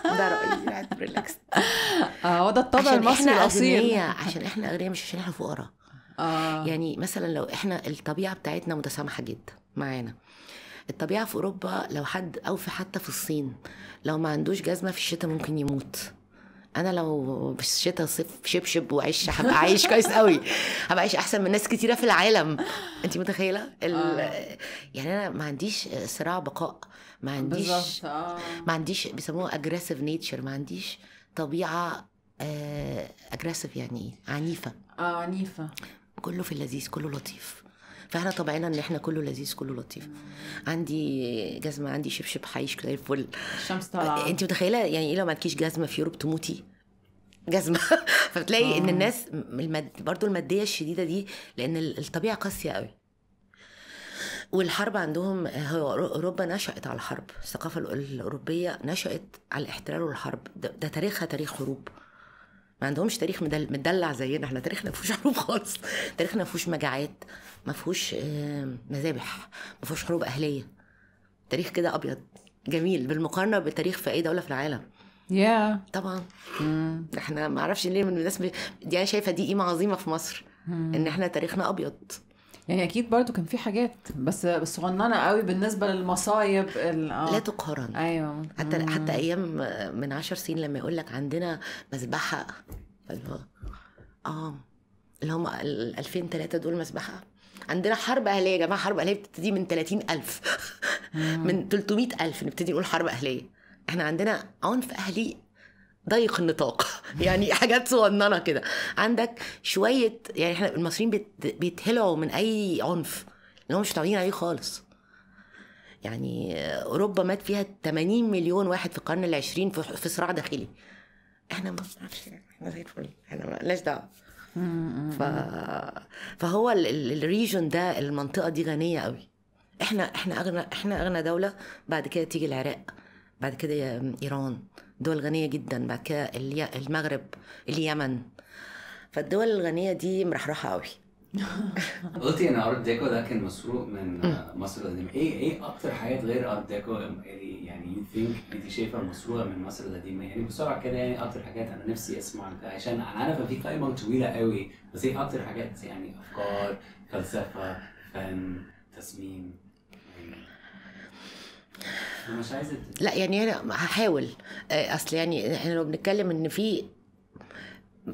ده رايي تو يعني ريلاكست اه هو ده الطبع المصري الاصيل عشان احنا اغنياء مش عشان احنا فقراء آه. يعني مثلا لو احنا الطبيعه بتاعتنا متسامحه جدا معانا الطبيعه في اوروبا لو حد او في حتى في الصين لو ما عندوش جزمه في الشتاء ممكن يموت انا لو في الشتاء صيف شبشب وعيش هبقى عايش كويس قوي هبقى عايش احسن من ناس كتيره في العالم انت متخيله آه. يعني انا ما عنديش صراع بقاء ما عنديش آه. ما عنديش بيسموها اجريسيف نيتشر ما عنديش طبيعه اجريسيف آه، يعني عنيفه اه عنيفه كله في اللذيذ كله لطيف فاحنا طبعنا ان احنا كله لذيذ كله لطيف عندي جزمه عندي شبشب حيش كده الفل الشمس طالعه انت متخيله يعني ايه لو ما عندكيش جزمه في يوروب تموتي جزمه فبتلاقي ان آه. الناس المد... برضو الماديه الشديده دي لان الطبيعه قاسيه قوي والحرب عندهم هو اوروبا نشات على الحرب الثقافه الاوروبيه نشات على الاحتلال والحرب ده, ده تاريخها تاريخ حروب ما عندهمش تاريخ مدلع زينا احنا تاريخنا ما فيهوش حروب خالص تاريخنا ما فيهوش مجاعات ما فيهوش آه، مذابح ما فيهوش حروب اهليه تاريخ كده ابيض جميل بالمقارنه بتاريخ في اي دوله في العالم يا yeah. طبعا mm. احنا ما اعرفش ليه من الناس دي انا شايفه دي قيمه عظيمه في مصر mm. ان احنا تاريخنا ابيض يعني اكيد برضو كان في حاجات بس بس صغننه قوي بالنسبه للمصايب آه. لا تقارن ايوه حتى مم. حتى ايام من عشر سنين لما يقول لك عندنا مذبحه اللي هو اه اللي هم ال 2003 دول مذبحه عندنا حرب اهليه يا جماعه حرب اهليه بتبتدي من 30000 من 300000 نبتدي نقول حرب اهليه احنا عندنا عنف اهلي ضيق النطاق يعني حاجات صغننه كده عندك شويه يعني احنا المصريين بيتهلعوا من اي عنف اللي هم مش متعودين عليه خالص يعني اوروبا مات فيها 80 مليون واحد في القرن العشرين في صراع داخلي احنا ما احنا زي الفل احنا مالناش دعوه ف... فهو الريجن ده المنطقه دي غنيه قوي احنا احنا اغنى احنا اغنى دوله بعد كده تيجي العراق بعد كده ايران دول غنيه جدا بعد كده المغرب اليمن فالدول الغنيه دي مرحرحه قوي قلتي ان ارت ديكو ده كان مسروق من آه، مصر القديمه ايه ايه اكتر حاجات غير ارت ديكو يعني يو يعني ثينك انت شايفها مسروقه من مصر القديمه يعني بسرعه كده يعني اكتر حاجات انا نفسي اسمع عشان انا عارفه في قائمه طويله قوي بس ايه اكتر حاجات يعني افكار فلسفه فن تصميم يعني. مش عايزه لا يعني انا هحاول آه، اصل يعني احنا لو بنتكلم ان في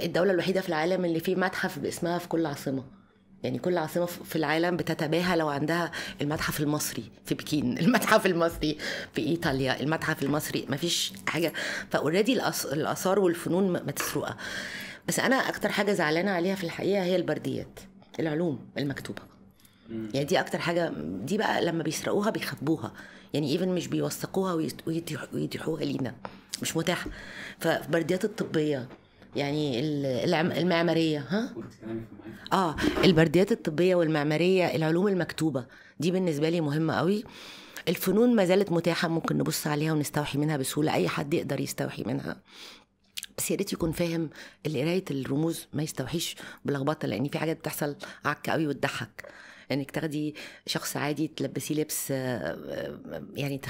الدوله الوحيده في العالم اللي فيه متحف باسمها في كل عاصمه يعني كل عاصمة في العالم بتتباهى لو عندها المتحف المصري في بكين المتحف المصري في إيطاليا المتحف المصري مفيش حاجة فأوريدي الآثار والفنون متسروقة بس أنا أكتر حاجة زعلانة عليها في الحقيقة هي البرديات العلوم المكتوبة يعني دي أكتر حاجة دي بقى لما بيسرقوها بيخبوها يعني إيفن مش بيوثقوها ويتيحوها لينا مش متاحة فبرديات الطبية يعني المعماريه ها اه البرديات الطبيه والمعماريه العلوم المكتوبه دي بالنسبه لي مهمه قوي الفنون ما زالت متاحه ممكن نبص عليها ونستوحي منها بسهوله اي حد يقدر يستوحي منها بس يا ريت يكون فاهم قرايه الرموز ما يستوحيش بلخبطه لان في حاجات بتحصل عك قوي وتضحك يعني تاخدي شخص عادي تلبسيه لبس آه، آه، يعني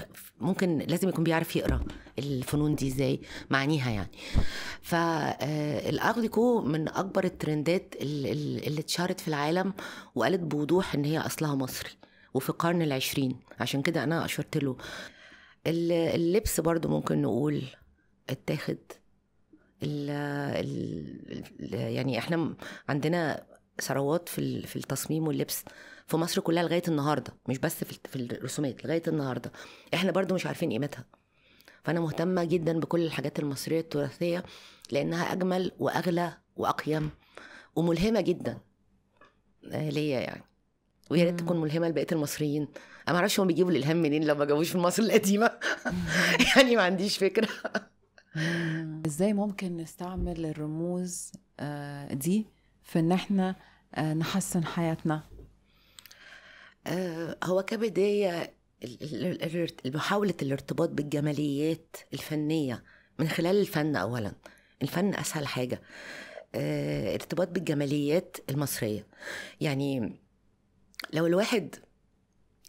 ممكن لازم يكون بيعرف يقرا الفنون دي ازاي معانيها يعني فالارت آه، من اكبر الترندات اللي اتشهرت في العالم وقالت بوضوح ان هي اصلها مصري وفي القرن العشرين عشان كده انا اشرت له اللبس برضو ممكن نقول اتاخد الـ ال يعني احنا عندنا ثروات في في التصميم واللبس في مصر كلها لغايه النهارده مش بس في الرسومات لغايه النهارده احنا برضو مش عارفين قيمتها فانا مهتمه جدا بكل الحاجات المصريه التراثيه لانها اجمل واغلى واقيم وملهمه جدا آه، ليا يعني ويا ريت تكون ملهمه لبقيه المصريين انا ما اعرفش هم بيجيبوا الالهام منين لو ما جابوش في مصر القديمه يعني ما عنديش فكره ازاي ممكن نستعمل الرموز آه، دي في ان احنا آه، نحسن حياتنا آه، هو كبداية محاولة الارتباط بالجماليات الفنية من خلال الفن أولا الفن أسهل حاجة آه، ارتباط بالجماليات المصرية يعني لو الواحد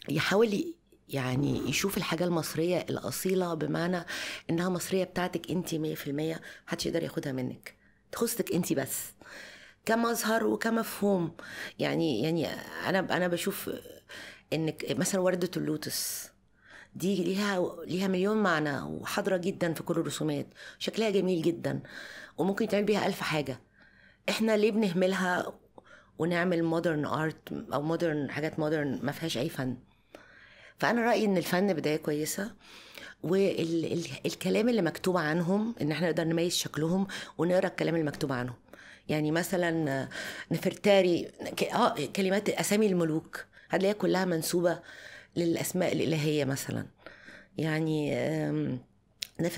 يحاول يعني يشوف الحاجة المصرية الأصيلة بمعنى إنها مصرية بتاعتك أنت 100% محدش يقدر ياخدها منك تخصك أنت بس كمظهر وكمفهوم يعني يعني انا انا بشوف ان مثلا ورده اللوتس دي ليها ليها مليون معنى وحاضره جدا في كل الرسومات شكلها جميل جدا وممكن تعمل بيها الف حاجه احنا ليه بنهملها ونعمل مودرن ارت او مودرن حاجات مودرن ما فيهاش اي فن فانا رايي ان الفن بدايه كويسه والكلام اللي مكتوب عنهم ان احنا نقدر نميز شكلهم ونقرا الكلام اللي مكتوب عنهم يعني مثلا نفرتاري اه كلمات اسامي الملوك هتلاقيها كلها منسوبه للاسماء الالهيه مثلا يعني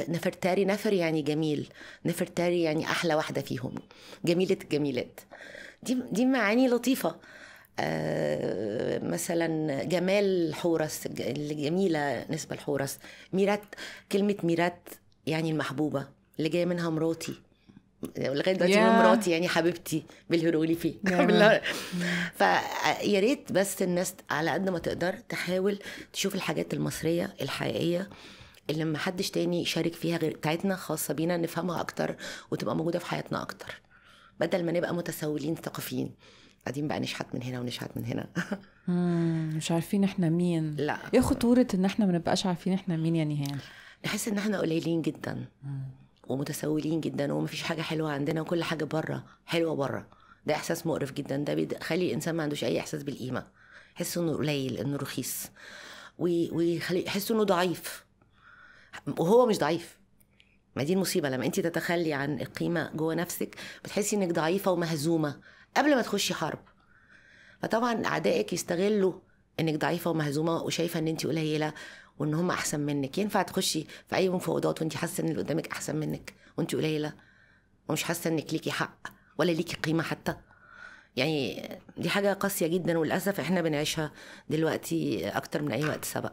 نفرتاري نفر يعني جميل نفرتاري يعني احلى واحده فيهم جميله الجميلات دي دي معاني لطيفه آه، مثلا جمال حورس الجميله نسبه لحورس ميرات كلمه ميرات يعني المحبوبه اللي جايه منها مراتي لغايه دلوقتي yeah. مراتي يعني حبيبتي بالهيروغليفي فا فيا ريت بس الناس على قد ما تقدر تحاول تشوف الحاجات المصريه الحقيقيه اللي ما حدش تاني يشارك فيها غير بتاعتنا خاصه بينا نفهمها اكتر وتبقى موجوده في حياتنا اكتر بدل ما نبقى متسولين ثقافيين قاعدين بقى نشحت من هنا ونشحت من هنا مش عارفين احنا مين لا ايه خطوره ان احنا ما نبقاش عارفين احنا مين يعني هان نحس ان احنا قليلين جدا مم. ومتسولين جدا ومفيش حاجه حلوه عندنا وكل حاجه بره حلوه بره ده احساس مقرف جدا ده بيخلي الانسان ما عندوش اي احساس بالقيمه يحس انه قليل انه رخيص ويخلي يحس انه ضعيف وهو مش ضعيف ما دي المصيبه لما انت تتخلي عن القيمه جوه نفسك بتحسي انك ضعيفه ومهزومه قبل ما تخشي حرب فطبعا اعدائك يستغلوا انك ضعيفه ومهزومه وشايفه ان انت قليله وان هم احسن منك ينفع تخشي في اي مفاوضات وانت حاسه ان اللي قدامك احسن منك وانت قليله ومش حاسه انك ليكي حق ولا ليكي قيمه حتى يعني دي حاجه قاسيه جدا وللاسف احنا بنعيشها دلوقتي اكتر من اي وقت سبق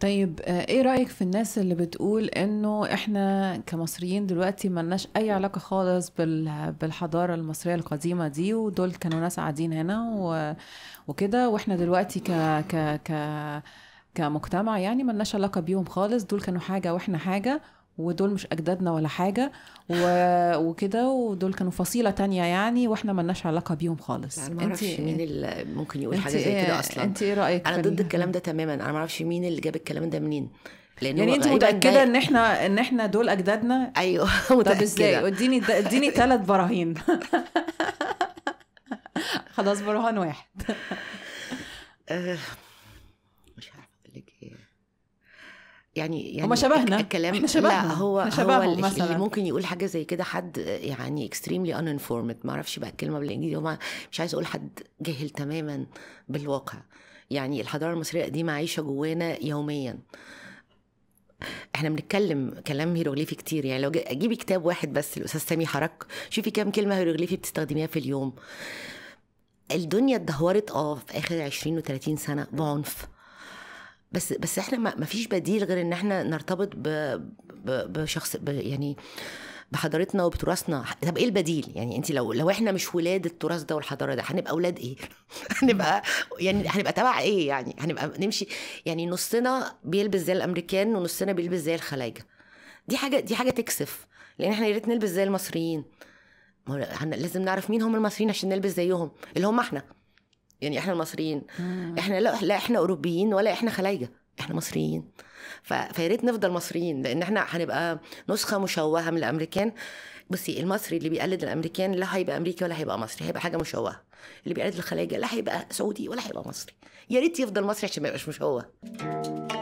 طيب آه، ايه رايك في الناس اللي بتقول انه احنا كمصريين دلوقتي ما لناش اي علاقه خالص بالحضاره المصريه القديمه دي ودول كانوا ناس قاعدين هنا وكده واحنا دلوقتي ك ك ك كمجتمع يعني ملناش علاقه بيهم خالص دول كانوا حاجه واحنا حاجه ودول مش اجدادنا ولا حاجه و... وكده ودول كانوا فصيله تانية يعني واحنا ملناش علاقه بيهم خالص انا ما اعرفش إيه؟ مين اللي ممكن يقول حاجه زي إيه؟ كده اصلا انت ايه رايك انا ضد الكلام ده تماما انا ما اعرفش مين اللي جاب الكلام ده منين لأنه يعني انت متاكده ان احنا ان احنا دول اجدادنا ايوه متاكده طب ازاي اديني اديني ثلاث براهين خلاص برهان واحد آه، يعني يعني هما شبهنا الكلام احنا شبهنا لا هو احنا شبههم مثلا. اللي ممكن يقول حاجه زي كده حد يعني اكستريملي ان ما اعرفش بقى الكلمه بالانجليزي هو مش عايز اقول حد جاهل تماما بالواقع يعني الحضاره المصريه القديمه عايشه جوانا يوميا احنا بنتكلم كلام هيروغليفي كتير يعني لو اجيبي كتاب واحد بس الاستاذ سامي حرك شوفي كام كلمه هيروغليفي بتستخدميها في اليوم الدنيا اتدهورت اه في اخر 20 و30 سنه بعنف بس بس احنا ما فيش بديل غير ان احنا نرتبط ب بشخص ب يعني بحضارتنا وبتراثنا طب ايه البديل يعني انت لو لو احنا مش ولاد التراث ده والحضاره ده هنبقى اولاد ايه هنبقى يعني هنبقى تبع ايه يعني هنبقى نمشي يعني نصنا بيلبس زي الامريكان ونصنا بيلبس زي الخلايجه دي حاجه دي حاجه تكسف لان احنا يا ريت نلبس زي المصريين لازم نعرف مين هم المصريين عشان نلبس زيهم اللي هم احنا يعني احنا المصريين مم. احنا لا, لا احنا اوروبيين ولا احنا خلايجه احنا مصريين فيا ريت نفضل مصريين لان احنا هنبقى نسخه مشوهه من الامريكان بصي المصري اللي بيقلد الامريكان لا هيبقى امريكي ولا هيبقى مصري هيبقى حاجه مشوهه اللي بيقلد الخلايجه لا هيبقى سعودي ولا هيبقى مصري يا ريت يفضل مصري عشان ما يبقاش مشوه